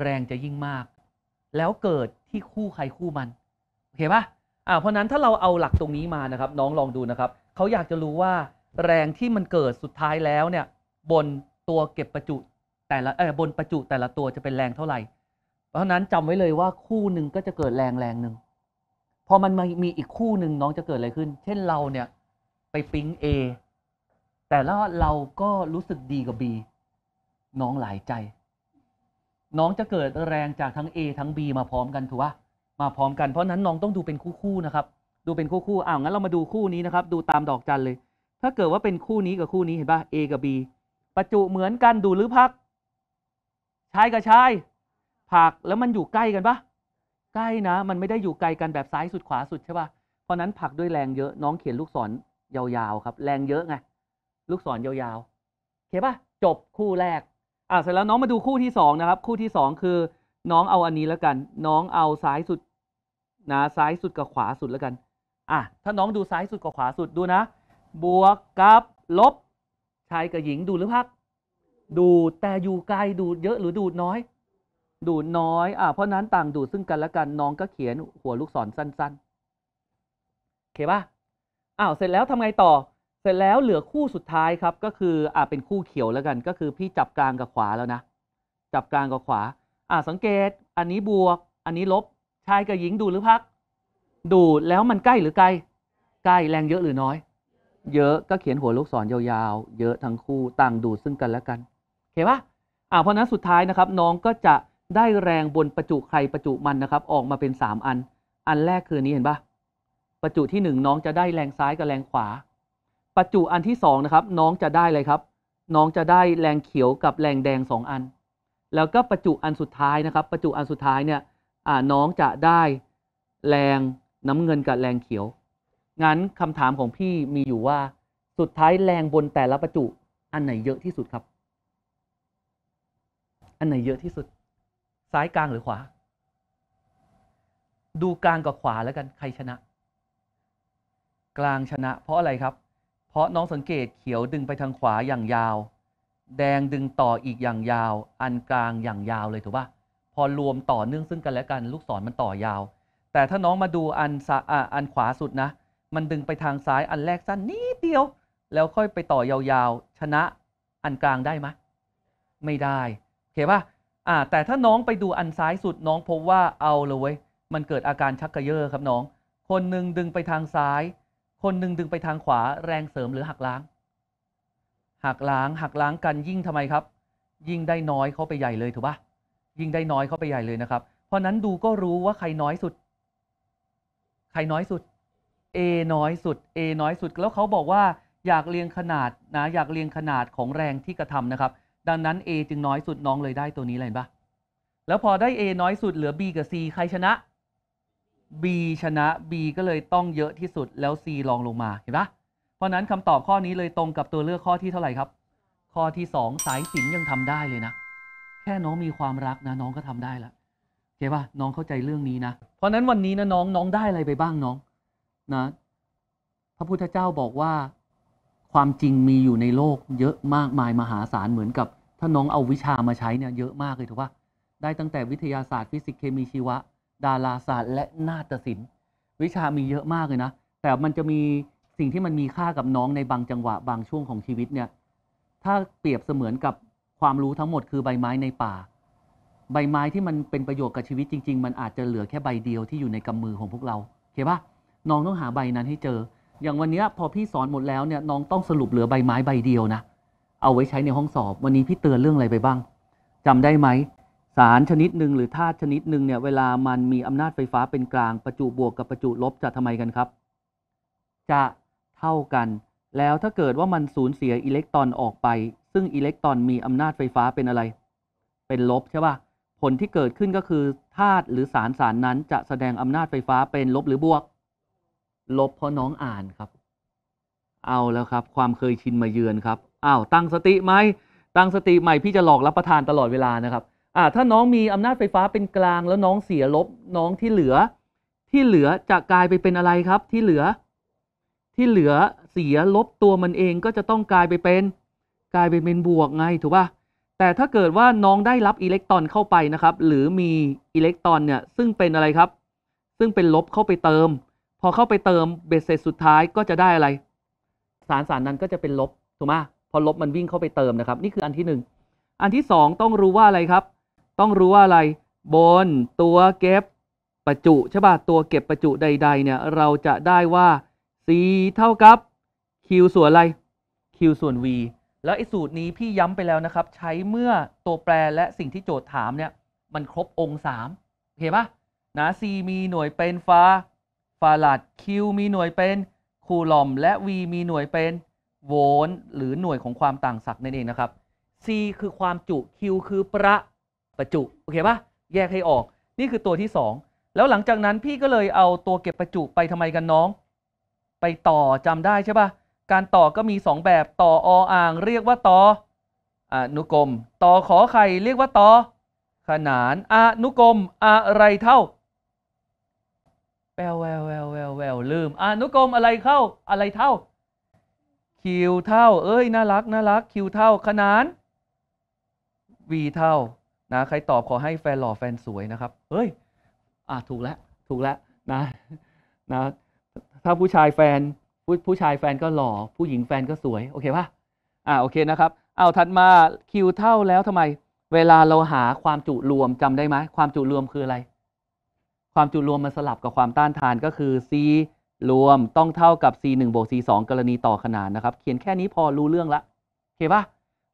แรงจะยิ่งมาก แล้วเกิดที่คู่ใครคู่มันเข้าปะอ่าเพราะนั้นถ้าเราเอาหลักตรงนี้มานะครับ น้องลองดูนะครับเขาอยากจะรู้ว่าแรงที่มันเกิดสุดท้ายแล้วเนี่ย บนตัวเก็บประจุ แต่ละเออบนประจุ แต่ละตัวจะเป็นแรงเท่าไหร่เพราะนั้นจำไว้เลยว่าคู่หนึ่งก็จะเกิดแรงแรงหนึ่งพอมันมีอีกคู่หนึ่งน้องจะเกิดอะไรขึ้น เช่นเราเนี่ย ไปปิ๊ง A แต่แล้วเราก็รู้สึกดีกับ B น้องหลายใจ น้องจะเกิดแรงจากทั้ง A ทั้ง B มาพร้อมกันถูกปะมาพร้อมกันเพราะนั้นน้องต้องดูเป็นคู่ๆนะครับ ดูเป็นคู่ๆอ้าวงั้นเรามาดูคู่นี้นะครับ ดูตามดอกจันเลย ถ้าเกิดว่าเป็นคู่นี้กับคู่นี้เห็นปะ A กับ B ประจุเหมือนกันดูหรือพักชายกับชายผักแล้วมันอยู่ใกล้กันปะใกล้นะมันไม่ได้อยู่ไกลกันแบบซ้ายสุดขวาสุดใช่ปะเพราะนั้นผักด้วยแรงเยอะน้องเขียนลูกศรยาวๆครับ แรงเยอะไงลูกศรยาวๆเข้าปะจบคู่แรก อ่ะเสร็จแล้วน้องมาดูคู่ที่สองนะครับ คู่ที่สองคือน้องเอาอันนี้แล้วกัน น้องเอาซ้ายสุดนะซ้ายสุดกับขวาสุดแล้วกัน อ่ะถ้าน้องดูซ้ายสุดกับขวาสุดดูนะบวกกับลบ ชายกับหญิงดูหรือพัก ดูแต่อยู่ไกลดูเยอะ หรือดูน้อยดูน้อย อ่าเพราะนั้นต่างดูดซึ่งกันและกัน น้องก็เขียนหัวลูกศรสั้นๆโอเคป่ะอ้าว เสร็จแล้วทำไงต่อ เสร็จแล้วเหลือคู่สุดท้ายครับก็คืออ่าเป็นคู่เขียวแล้วกัน ก็คือพี่จับกลางกับขวาแล้วนะ จับกลางกับขวา อ่าสังเกต อันนี้บวก อันนี้ลบ ชายกับหญิงดูหรือพัก ดูแล้วมันใกล้หรือไกลใกล้แรงเยอะหรือน้อย เยอะก็เขียนหัวลูกศรยาวๆ เยอะทั้งคู่ต่างดูดซึ่งกันและกันโอเคป่ะอ่าเพราะนั้นสุดท้ายนะครับ น้องก็จะได้แรงบนประจุใครประจุมันนะครับ ออกมาเป็น 3 อัน อันแรกคือนี้เห็นปะประจุที่1นน้องจะได้แรงซ้ายกับแรงขวา ประจุอันที่2นะครับ น้องจะได้อะไรครับ น้องจะได้แรงเขียวกับแรงแดง 2อัน แล้วก็ประจุอันสุดท้ายนะครับประจุอันสุดท้ายเนี่ยน้องจะได้แรงน้ำเงินกับแรงเขียว งั้นคำถามของพี่มีอยู่ว่า สุดท้ายแรงบนแต่ละประจุอันไหนเยอะที่สุดครับ อันไหนเยอะที่สุดซ้ายกลางหรือขวา ดูกลางกับขวาแล้วกันใครชนะ กลางชนะ เพราะอะไรครับ เพราะน้องสังเกตเขียวดึงไปทางขวาอย่างยาว แดงดึงต่ออีกอย่างยาว อันกลางอย่างยาวเลยถูกปะพอรวมต่อเนื่องซึ่งกันและกันลูกศรมันต่อยาว แต่ถ้าน้องมาดูอันอันขวาสุดนะ มันดึงไปทางซ้ายอันแรกสั้นนิดเดียว แล้วค่อยไปต่อยาว ๆ ชนะอันกลางได้ไหมไม่ได้เข้าปะอ่าแต่ถ้าน้องไปดูอันซ้ายสุดน้องพบว่าเอาเลยมันเกิดอาการชักกระเยอะครับน้องคนหนึ่งดึงไปทางซ้ายคนหนึ่งดึงไปทางขวาแรงเสริมหรือหักล้าง หักล้างหักล้างกันยิ่งทำไมครับ ยิ่งได้น้อยเข้าไปใหญ่เลยถูกปะยิ่งได้น้อยเข้าไปใหญ่เลยนะครับเพราะนั้นดูก็รู้ว่าใครน้อยสุด ใครน้อยสุด A น้อยสุด A น้อยสุดแล้วเขาบอกว่าอยากเรียงขนาดนะอยากเรียงขนาดของแรงที่กระทำนะครับดังนั้น A จึงน้อยสุดน้องเลยได้ตัวนี้เลยปะแล้วพอได้ A น้อยสุดเหลือ B กับ C ใครชนะ B ชนะ B ก็เลยต้องเยอะที่สุดแล้ว C รองลงมาเห็นปะเพราะนั้นคำตอบข้อนี้เลยตรงกับตัวเลือกข้อที่เท่าไหร่ครับ ข้อที่2สายสินยังทำได้เลยนะ แค่น้องมีความรักนะน้องก็ทำได้ละเข้าใจปะน้องเข้าใจเรื่องนี้นะ เพราะนั้นวันนี้นะน้องน้องได้อะไรไปบ้างน้อง นะ พระพุทธเจ้าบอกว่าความจริงมีอยู่ในโลกเยอะมากมายมหาศาลเหมือนกับ ถ้าน้องเอาวิชามาใช้เนี่ยเยอะมากเลยถูกปะได้ตั้งแต่วิทยาศาสตร์ฟิสิกส์เคมีชีวะ ดาราศาสตร์และนาฏศิลป์ วิชามีเยอะมากเลยนะ แต่มันจะมีสิ่งที่มันมีค่ากับน้องในบางจังหวะบางช่วงของชีวิตเนี่ยถ้าเปรียบเสมือนกับความรู้ทั้งหมด คือใบไม้ในป่า ใบไม้ที่มันเป็นประโยชน์กับชีวิตจริงๆ มันอาจจะเหลือแค่ใบเดียวที่อยู่ในกำมือของพวกเราเข้าปะน้องต้องหาใบนั้นให้เจออย่างวันนี้พอพี่สอนหมดแล้วเนี่ย น้องต้องสรุปเหลือใบไม้ใบเดียวนะ เอาไว้ใช้ในห้องสอบวันนี้พี่เตือนเรื่องอะไรไปบ้าง จำได้ไหม สารชนิดหนึ่งหรือธาตุชนิดหนึ่งเนี่ย เวลามันมีอำนาจไฟฟ้าเป็นกลางประจุบวกกับประจุลบจะทำไมกันครับ จะเท่ากันแล้วถ้าเกิดว่ามันสูญเสียอิเล็กตรอนออกไป ซึ่งอิเล็กตรอนมีอำนาจไฟฟ้าเป็นอะไร เป็นลบใช่ปะ่ะผลที่เกิดขึ้นก็คือธาตุหรือสารสารนั้น จะแสดงอำนาจไฟฟ้าเป็นลบหรือบวกลบเพราะน้องอ่านครับ เอาแล้วครับความเคยชินมาเยือนครับอ้าวตั้งสติไหมตั้งสติใหม่พี่จะหลอกรับประทานตลอดเวลานะครับ อ่า ถ้าน้องมีอำนาจไฟฟ้าเป็นกลางแล้วน้องเสียลบ น้องที่เหลือ ที่เหลือจะกลายไปเป็นอะไรครับ ที่เหลือ ที่เหลือเสียลบตัวมันเองก็จะต้องกลายไปเป็น กลายไปเป็นบวกไงถูกป่ะ แต่ถ้าเกิดว่าน้องได้รับอิเล็กตรอนเข้าไปนะครับ หรือมีอิเล็กตรอนเนี่ยซึ่งเป็นอะไรครับ ซึ่งเป็นลบเข้าไปเติมพอเข้าไปเติมเบสเสสุดท้ายก็จะได้อะไร สารสารนั้นก็จะเป็นลบถูกไหมพอลบมันวิ่งเข้าไปเติมนะครับ นี่คืออันที่1อันที่2ต้องรู้ว่าอะไรครับ ต้องรู้ว่าอะไร บนตัวเก็บประจุใช่ป่ะตัวเก็บประจุใด ๆเนี่ยเราจะได้ว่า c เท่ากับ q ส่วนอะไร q ส่วน v แล้วไอ้สูตรนี้พี่ย้ำไปแล้วนะครับ ใช้เมื่อตัวแปรและสิ่งที่โจทย์ถามเนี่ยมันครบองค์3เห็นป่ะนะ c มีหน่วยเป็นฟ้าปหลัด Q มีหน่วยเป็นคูลอมและ V มีหน่วยเป็นโวลต์หรือหน่วยของความต่างศักย์นั่นเองนะครับ C คือความจุ Q คือประประจุโอเคปะแยกให้ออก นี่คือตัวที่ 2 แล้วหลังจากนั้นพี่ก็เลยเอาตัวเก็บประจุไปทำไมกันน้อง ไปต่อจำได้ใช่ปะการต่อก็มี 2 แบบต่อออ่างเรียกว่าต่ออนุกรมต่อขอไข่เรียกว่าต่อ ขนานอนุกรมอะไรเท่าแววแววแวลแวแวลืมอนุกรมอะไรเข้า อะไรเท่า คิวเท่า เอ้ยน่ารักน่ารักคิวเท่าขนาน v เท่านะ ใครตอบขอให้แฟนหล่อแฟนสวยนะครับ เฮ้ย อ่ะถูกแล้วถูกแล้วนะ นะ ถ้าผู้ชายแฟนผู้ผู้ชายแฟนก็หล่อ ผู้หญิงแฟนก็สวย โอเคป่ะอ่าโอเคนะครับ เอาถัดมาคิวเท่าแล้วทำไม เวลาเราหาความจุรวมจำได้ไหมความจุรวมคืออะไรความจุรวมมันสลับกับความต้านทานก็คือ c รวมต้องเท่ากับ c 1บวก c 2กรณีต่อขนาดนะครับ เขียนแค่นี้พอรู้เรื่องละโอเคปะ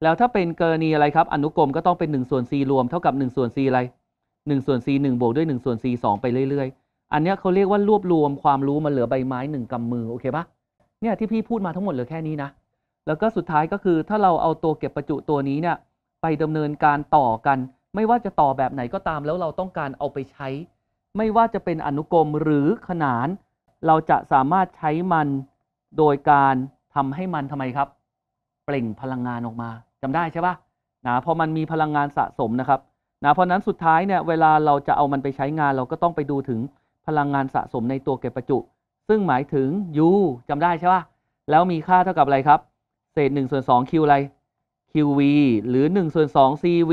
แล้วถ้าเป็นกรณีอะไรครับอนุกรมก็ต้องเป็น1ส่วน c รวมเท่ากับ1ส่วน c อะไร1ส่วน c 1บวกด้วย1ส่วน c 2ไปเรื่อยๆ อันนี้เขาเรียกว่ารวบรวมความรู้มันเหลือใบไม้ 1กำมือโอเคปะเนี่ยที่พี่พูดมาทั้งหมดเหลือแค่นี้นะแล้วก็สุดท้ายก็คือ ถ้าเราเอาตัวเก็บประจุตัวนี้เนี่ยไปดำเนินการต่อกัน ไม่ว่าจะต่อแบบไหนก็ตาม แล้วเราต้องการเอาไปใช้ไม่ว่าจะเป็นอนุกรมหรือขนาน เราจะสามารถใช้มันโดยการทำให้มันทำไมครับเปล่งพลังงานออกมาจำได้ใช่ปะนะพอมันมีพลังงานสะสมนะครับนะเพราะนั้นสุดท้ายเนี่ย เวลาเราจะเอามันไปใช้งาน เราก็ต้องไปดูถึงพลังงานสะสมในตัวเก็บประจุ ซึ่งหมายถึง U จำได้ใช่ปะแล้วมีค่าเท่ากับอะไรครับ เศษ1ส่วน2 Q อะไร QV หรือ1ส่วน2 CV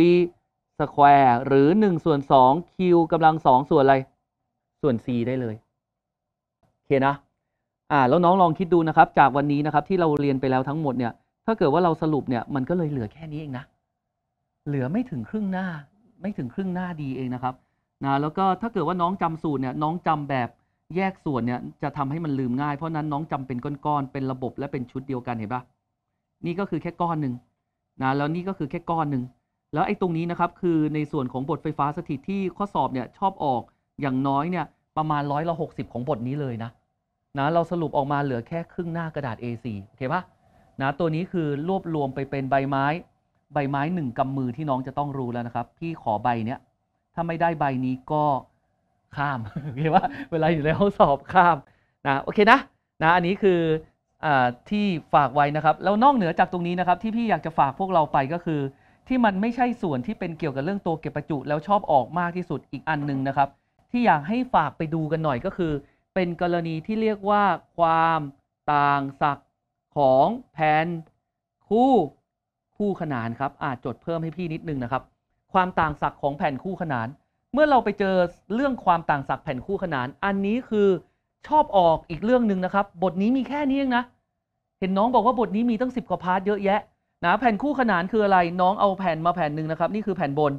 สแควร์หรือ1ส่วน2วกำลัง2ส่วนอะไร ส่วน c ได้เลย โอเคนะอ่า แล้วน้องลองคิดดูนะครับ จากวันนี้นะครับ ที่เราเรียนไปแล้วทั้งหมดเนี่ย ถ้าเกิดว่าเราสรุปเนี่ยมันก็เลยเหลือแค่นี้เองนะเหลือไม่ถึงครึ่งหน้า ไม่ถึงครึ่งหน้าดีเองนะครับนะแล้วก็ถ้าเกิดว่าน้องจำสูตรเนี่ย น้องจำแบบแยกส่วนเนี่ย จะทำให้มันลืมง่าย เพราะนั้นน้องจำเป็นก้อนๆเป็นระบบและเป็นชุดเดียวกันเห็นปะนี่ก็คือแค่ก้อนหนึ่งนะแล้วนี่ก็คือแค่ก้อนหนึ่งแล้วไอ้ตรงนี้นะครับคือในส่วนของบทไฟฟ้าสถิตที่ข้อสอบเนี่ยชอบออกอย่างน้อยเนี่ย ประมาณร้อยละหกสิบของบทนี้เลยนะนะ เราสรุปออกมาเหลือแค่ครึ่งหน้ากระดาษ A4 โอเคปะนะตัวนี้คือรวบรวมไปเป็นใบไม้ ใบไม้หนึ่งกำมือที่น้องจะต้องรู้แล้วนะครับ พี่ขอใบเนี้ยถ้าไม่ได้ใบนี้ก็ข้ามโอเคปะเวลาอยู่ในห้องสอบข้ามนะโอเคนะนะ อันนี้คืออ่าที่ฝากไว้นะครับ แล้วนอกเหนือจากตรงนี้นะครับ ที่พี่อยากจะฝากพวกเราไปก็คือที่มันไม่ใช่ส่วนที่เป็นเกี่ยวกับเรื่องตัวเก็บประจุแล้วชอบออกมากที่สุดอีกอันหนึ่งนะครับ ที่อยากให้ฝากไปดูกันหน่อยก็คือเป็นกรณีที่เรียกว่าความต่างศัก์ของแผนคู่คู่ขนานครับอาจจดเพิ่มให้พี่นิดนึงนะครับความต่างศัก์ของแผ่นคู่ขนาน เมื่อเราไปเจอเรื่องความต่างศัก์แผ่นคู่ขนานอันนี้คือชอบออกอีกเรื่องหนึ่งนะครับ บทนี้มีแค่นี้เองนะเห็นน้องบอกว่าบทนี้มีตั้งสิบกว่าพาร์ทเยอะแยะนะแผ่นคู่ขนานคืออะไร น้องเอาแผ่นมาแผ่นหนึ่งนะครับ นี่คือแผ่นบน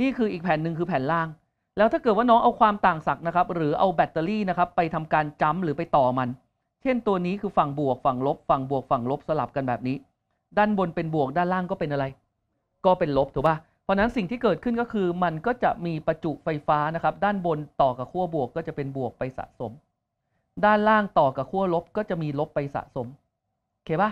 นี่คืออีกแผ่นหนึ่งคือแผ่นล่าง แล้วถ้าเกิดว่าน้องเอาความต่างศักย์นะครับ หรือเอาแบตเตอรี่นะครับไปทำการจ้ำหรือไปต่อมัน เช่นตัวนี้คือฝั่งบวกฝั่งลบฝั่งบวกฝั่งลบสลับกันแบบนี้ ด้านบนเป็นบวก ด้านล่างก็เป็นอะไร ก็เป็นลบถูกป่ะเพราะนั้นสิ่งที่เกิดขึ้นก็คือ มันก็จะมีประจุไฟฟ้านะครับด้านบนต่อกับขั้วบวกก็จะเป็นบวกไปสะสม ด้านล่างต่อกับขั้วลบก็จะมีลบไปสะสมโอเคป่ะ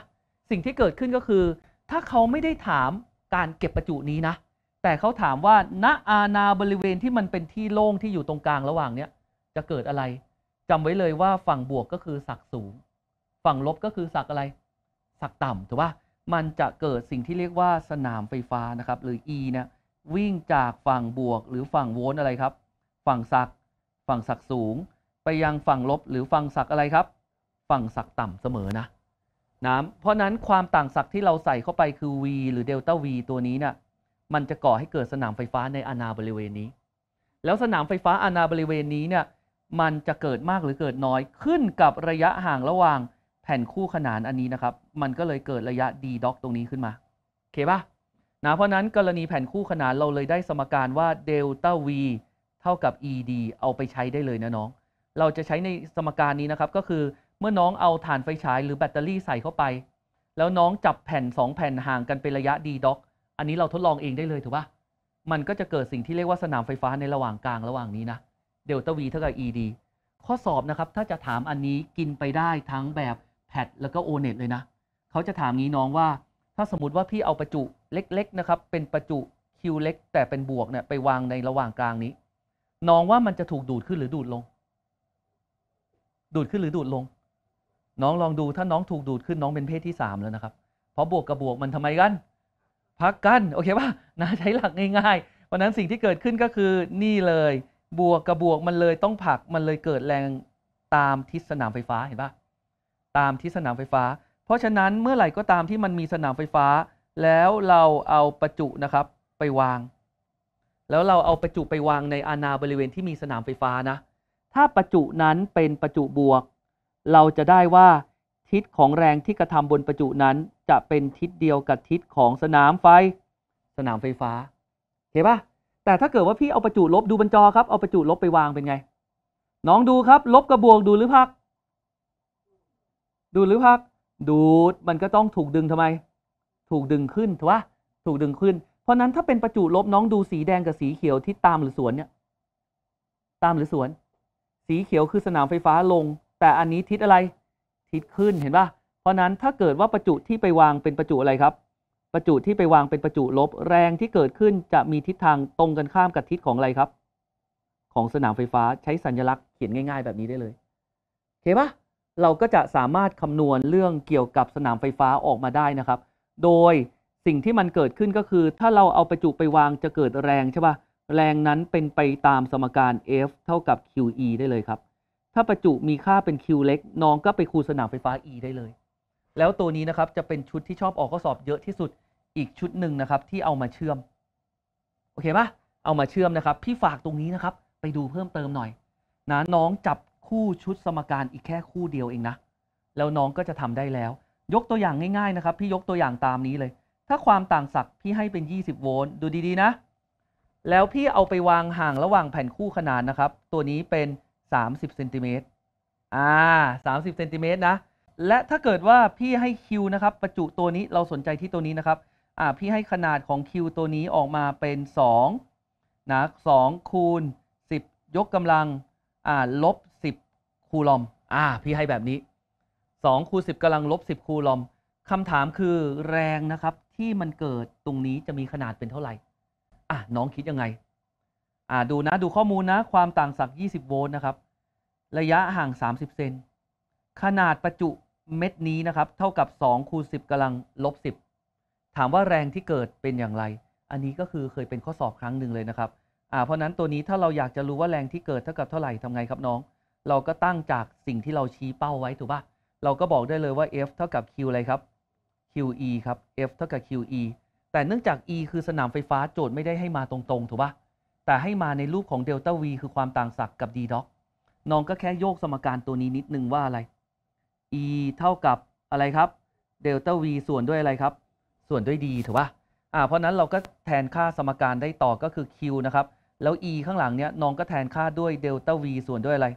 สิ่งที่เกิดขึ้นก็คือถ้าเขาไม่ได้ถามการเก็บประจุนี้นะ แต่เขาถามว่า ณอาณาบริเวณที่มันเป็นที่โล่งที่อยู่ตรงกลางระหว่างเนี้ยจะเกิดอะไร จำไว้เลยว่าฝั่งบวกก็คือศักสูง ฝั่งลบก็คือศักอะไรศักต่ำถูกปะมันจะเกิดสิ่งที่เรียกว่าสนามไฟฟ้านะครับ หรือ E น่ะวิ่งจากฝั่งบวกหรือฝั่งโวลต์อะไรครับ ฝั่งศักฝั่งศักสูง ไปยังฝั่งลบหรือฝั่งศักอะไรครับ ฝั่งศักต่ำเสมอนะนะเพราะนั้นความต่างศักย์ที่เราใส่เข้าไปคือ v หรือเดลต้า v ตัวนี้เนะี่ยมันจะก่อให้เกิดสนามไฟฟ้าในอนาบริเวณนี้ แล้วสนามไฟฟ้าอนาบริเวณนี้เนี่ยมันจะเกิดมากหรือเกิดน้อยขึ้นกับระยะห่างระหว่างแผ่นคู่ขนานอันนี้นะครับ มันก็เลยเกิดระยะ d ด็อกตรงนี้ขึ้นมาโอเคปะนะเพราะนั้นกรณีแผ่นคู่ขนานเราเลยได้สมการว่าเดลต้า v เท่ากับ ed เอาไปใช้ได้เลยนะน้อง เราจะใช้ในสมการนี้นะครับก็คือเมื่อน้องเอาถ่านไฟฉายหรือแบตเตอรี่ใส่เข้าไป แล้วน้องจับแผ่น 2 แผ่นห่างกันเป็นระยะดีด็อกอันนี้เราทดลองเองได้เลยถูกปะมันก็จะเกิดสิ่งที่เรียกว่าสนามไฟฟ้าในระหว่างกลางระหว่างนี้นะเดลต้าวีเท่ากับ ed ข้อสอบนะครับถ้าจะถามอันนี้กินไปได้ทั้งแบบแพดแล้วก็โอเน็ตเลยนะ เขาจะถามงี้น้องว่า ถ้าสมมติว่าพี่เอาประจุเล็กๆนะครับเป็นประจุคิวเล็กแต่เป็นบวกเนี่ยไปวางในระหว่างกลางนี้น้องว่ามันจะถูกดูดขึ้นหรือดูดลง ดูดขึ้นหรือดูดลงน้องลองดูถ้าน้องถูกดูดขึ้นน้องเป็นเพศที่สามแล้วนะครับเพราะบวกกับบวกมันทำไมกันพักกันโอเคป่ะนะใช้หลักง่ายๆวันนั้นสิ่งที่เกิดขึ้นก็คือนี่เลย บวกกับบวกมันเลยต้องผักมันเลยเกิดแรงตามทิศสนามไฟฟ้าเห็นป่ะตามทิศสนามไฟฟ้า เพราะฉะนั้นเมื่อไหร่ก็ตามที่มันมีสนามไฟฟ้า แล้วเราเอาประจุนะครับไปวาง แล้วเราเอาประจุไปวางในอาณาบริเวณที่มีสนามไฟฟ้านะถ้าประจุนั้นเป็นประจุบวกเราจะได้ว่าทิศของแรงที่กระทำบนประจุนั้นจะเป็นทิศเดียวกับทิศของสนามไฟ สนามไฟฟ้า เห็นปะแต่ถ้าเกิดว่าพี่เอาประจุลบดูบนจอครับเอาประจุลบไปวางเป็นไง น้องดูครับ ลบกับบวกดูหรือพัก ดูหรือพัก ดูดมันก็ต้องถูกดึงทำไม ถูกดึงขึ้นถูกปะถูกดึงขึ้น เพราะนั้นถ้าเป็นประจุลบน้องดูสีแดงกับสีเขียวที่ตามหรือสวนเนี่ย ตามหรือสวน สีเขียวคือสนามไฟฟ้าลงแต่อันนี้ทิศอะไรทิศขึ้นเห็นปะเพราะนั้นถ้าเกิดว่าประจุที่ไปวางเป็นประจุอะไรครับ ประจุที่ไปวางเป็นประจุลบแรงที่เกิดขึ้นจะมีทิศทางตรงกันข้ามกับทิศของอะไรครับ ของสนามไฟฟ้าใช้สัญลักษณ์เขียนง่ายๆ แบบนี้ได้เลยเข้าปะเราก็จะสามารถคำนวณเรื่องเกี่ยวกับสนามไฟฟ้าออกมาได้นะครับ โดยสิ่งที่มันเกิดขึ้นก็คือ ถ้าเราเอาประจุไปวางจะเกิดแรงใช่ปะแรงนั้นเป็นไปตามสมการ F เท่ากับ QE ได้เลยครับถ้าประจุมีค่าเป็น Q เล็ก น้องก็ไปคูณสนามไฟฟ้า E ได้เลย แล้วตัวนี้นะครับจะเป็นชุดที่ชอบออกข้อสอบเยอะที่สุดอีกชุดหนึ่งนะครับ ที่เอามาเชื่อม โอเคปะเอามาเชื่อมนะครับ พี่ฝากตรงนี้นะครับ ไปดูเพิ่มเติมหน่อยนะน้องจับคู่ชุดสมการอีก แค่คู่เดียวเอง นะแล้วน้องก็จะทำได้แล้ว ยกตัวอย่างง่าย ๆนะครับ พี่ยกตัวอย่างตามนี้เลย ถ้าความต่างศักย์พี่ให้เป็น 20 โวลต์ดูดี ๆ นะ แล้วพี่เอาไปวางห่างระหว่างแผ่นคู่ขนานนะครับ ตัวนี้เป็น30เซนติเมตร อ่า30เซนติเมตรนะ และถ้าเกิดว่าพี่ให้คิวนะครับประจุตัวนี้เราสนใจที่ตัวนี้นะครับ อ่า พี่ให้ขนาดของคิวตัวนี้ออกมาเป็น2นะ2คูณ10 ยกกำลัง อ่า ลบ10คูลอม อ่า พี่ให้แบบนี้2คูณ10กำลังลบ10คูลอม คำถามคือแรงนะครับ ที่มันเกิดตรงนี้จะมีขนาดเป็นเท่าไหร่ อ่ะน้องคิดยังไงอ่าดูนะดูข้อมูลนะความต่างศักย์20 โวลต์นะครับ ระยะห่าง 30 เซนขนาดประจุเม็ดนี้นะครับ เท่ากับ 2คูณ10กำลังลบ 10 ถามว่าแรงที่เกิดเป็นอย่างไร อันนี้ก็คือเคยเป็นข้อสอบครั้งหนึ่งเลยนะครับอ่าเพราะนั้นตัวนี้ถ้าเราอยากจะรู้ว่าแรงที่เกิดเท่ากับเท่าไหร่ทำไงครับน้อง เราก็ตั้งจากสิ่งที่เราชี้เป้าไว้ถูกปะเราก็บอกได้เลยว่า F เท่ากับ Q อะไรครับ QE ครับ F เท่ากับ QE แต่เนื่องจาก E คือสนามไฟฟ้าโจทย์ไม่ได้ให้มาตรงๆถูกปะะแต่ให้มาในรูปของเดลต้าวีคือความต่างศักย์กับ d ด็อกน้องก็แค่โยกสมการตัวนี้นิดนึงว่าอะไร e เท่ากับอะไรครับเดลต้าวีส่วนด้วยอะไรครับ ส่วนด้วย d ถูกปะอ่า เพราะนั้นเราก็แทนค่าสมการได้ต่อก็คือ q นะครับ แล้ว e ข้างหลังเนี้ยน้องก็แทนค่าด้วยเดลต้าวีส่วนด้วยอะไร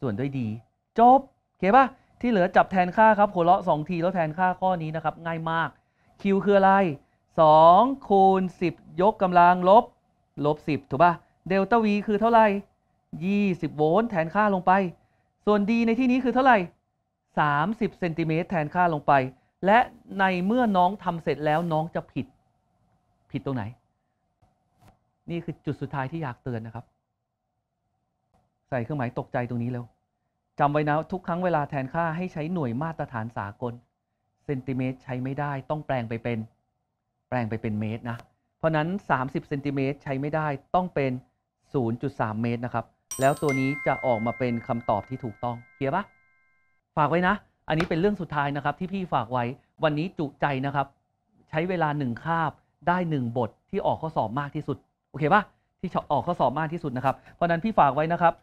ส่วนด้วย d จบเข้าปะที่เหลือจับแทนค่าครับหัวเราะ2ทีแล้วแทนค่าข้อนี้นะครับง่ายมาก q คืออะไร2คูณ10 ยกกำลังลบลบ10ถูกปะเดลต้าวีคือเท่าไหร่20โวลต์แทนค่าลงไป ส่วนดีในที่นี้คือเท่าไหร่30เซนติเมตรแทนค่าลงไป และในเมื่อน้องทำเสร็จแล้วน้องจะผิด ผิดตรงไหน นี่คือจุดสุดท้ายที่อยากเตือนนะครับ ใส่เครื่องหมายตกใจตรงนี้เร็วจำไว้นะทุกครั้งเวลาแทนค่าให้ใช้หน่วยมาตรฐานสากลเซนติเมตรใช้ไม่ได้ต้องแปลงไปเป็น แปลงไปเป็นเมตรนะเพราะนั้น 30เซนติเมตรใช้ไม่ได้ ต้องเป็น 0.3 เมตรนะครับ แล้วตัวนี้จะออกมาเป็นคำตอบที่ถูกต้องเขียรปะฝากไว้นะ อันนี้เป็นเรื่องสุดท้ายนะครับที่พี่ฝากไว้ วันนี้จุใจนะครับ ใช้เวลาหนึ่งคาบ ได้หนึ่งบทที่ออกข้อสอบมากที่สุด โอเคปะที่ออกข้อสอบมากที่สุดนะครับ เพราะนั้นพี่ฝากไว้นะครับ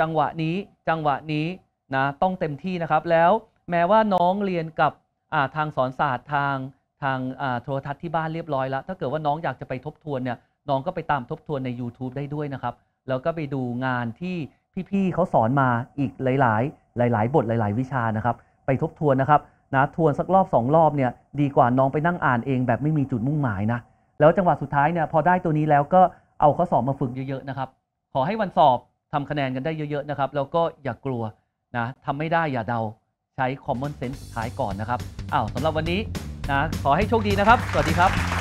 จังหวะนี้ จังหวะนี้นะ ต้องเต็มที่นะครับ แล้วแม้ว่าน้องเรียนกับทางสอนศาสตร์ทางทางโทรทัศน์ที่บ้านเรียบร้อยแล้ว ถ้าเกิดว่าน้องอยากจะไปทบทวนเนี่ยน้องก็ไปตามทบทวนใน YouTube ได้ด้วยนะครับ แล้วก็ไปดูงานที่พี่ๆเขาสอนมาอีกหลายๆ หลายๆบทหลาย ๆ วิชานะครับ ไปทบทวนนะครับนะทวนสักรอบ 2 รอบเนี่ยดีกว่าน้องไปนั่งอ่านเองแบบไม่มีจุดมุ่งหมายนะแล้วจังหวะสุดท้ายเนี่ยพอได้ตัวนี้แล้วก็เอาข้อสอบมาฝึกเยอะๆนะครับ ขอให้วันสอบทำคะแนนกันได้เยอะๆนะครับแล้วก็อย่ากลัวนะทำไม่ได้อย่าเดาใช้ common sense ท้ายก่อนนะครับอ้าวสำหรับวันนี้นะขอให้โชคดีนะครับ สวัสดีครับ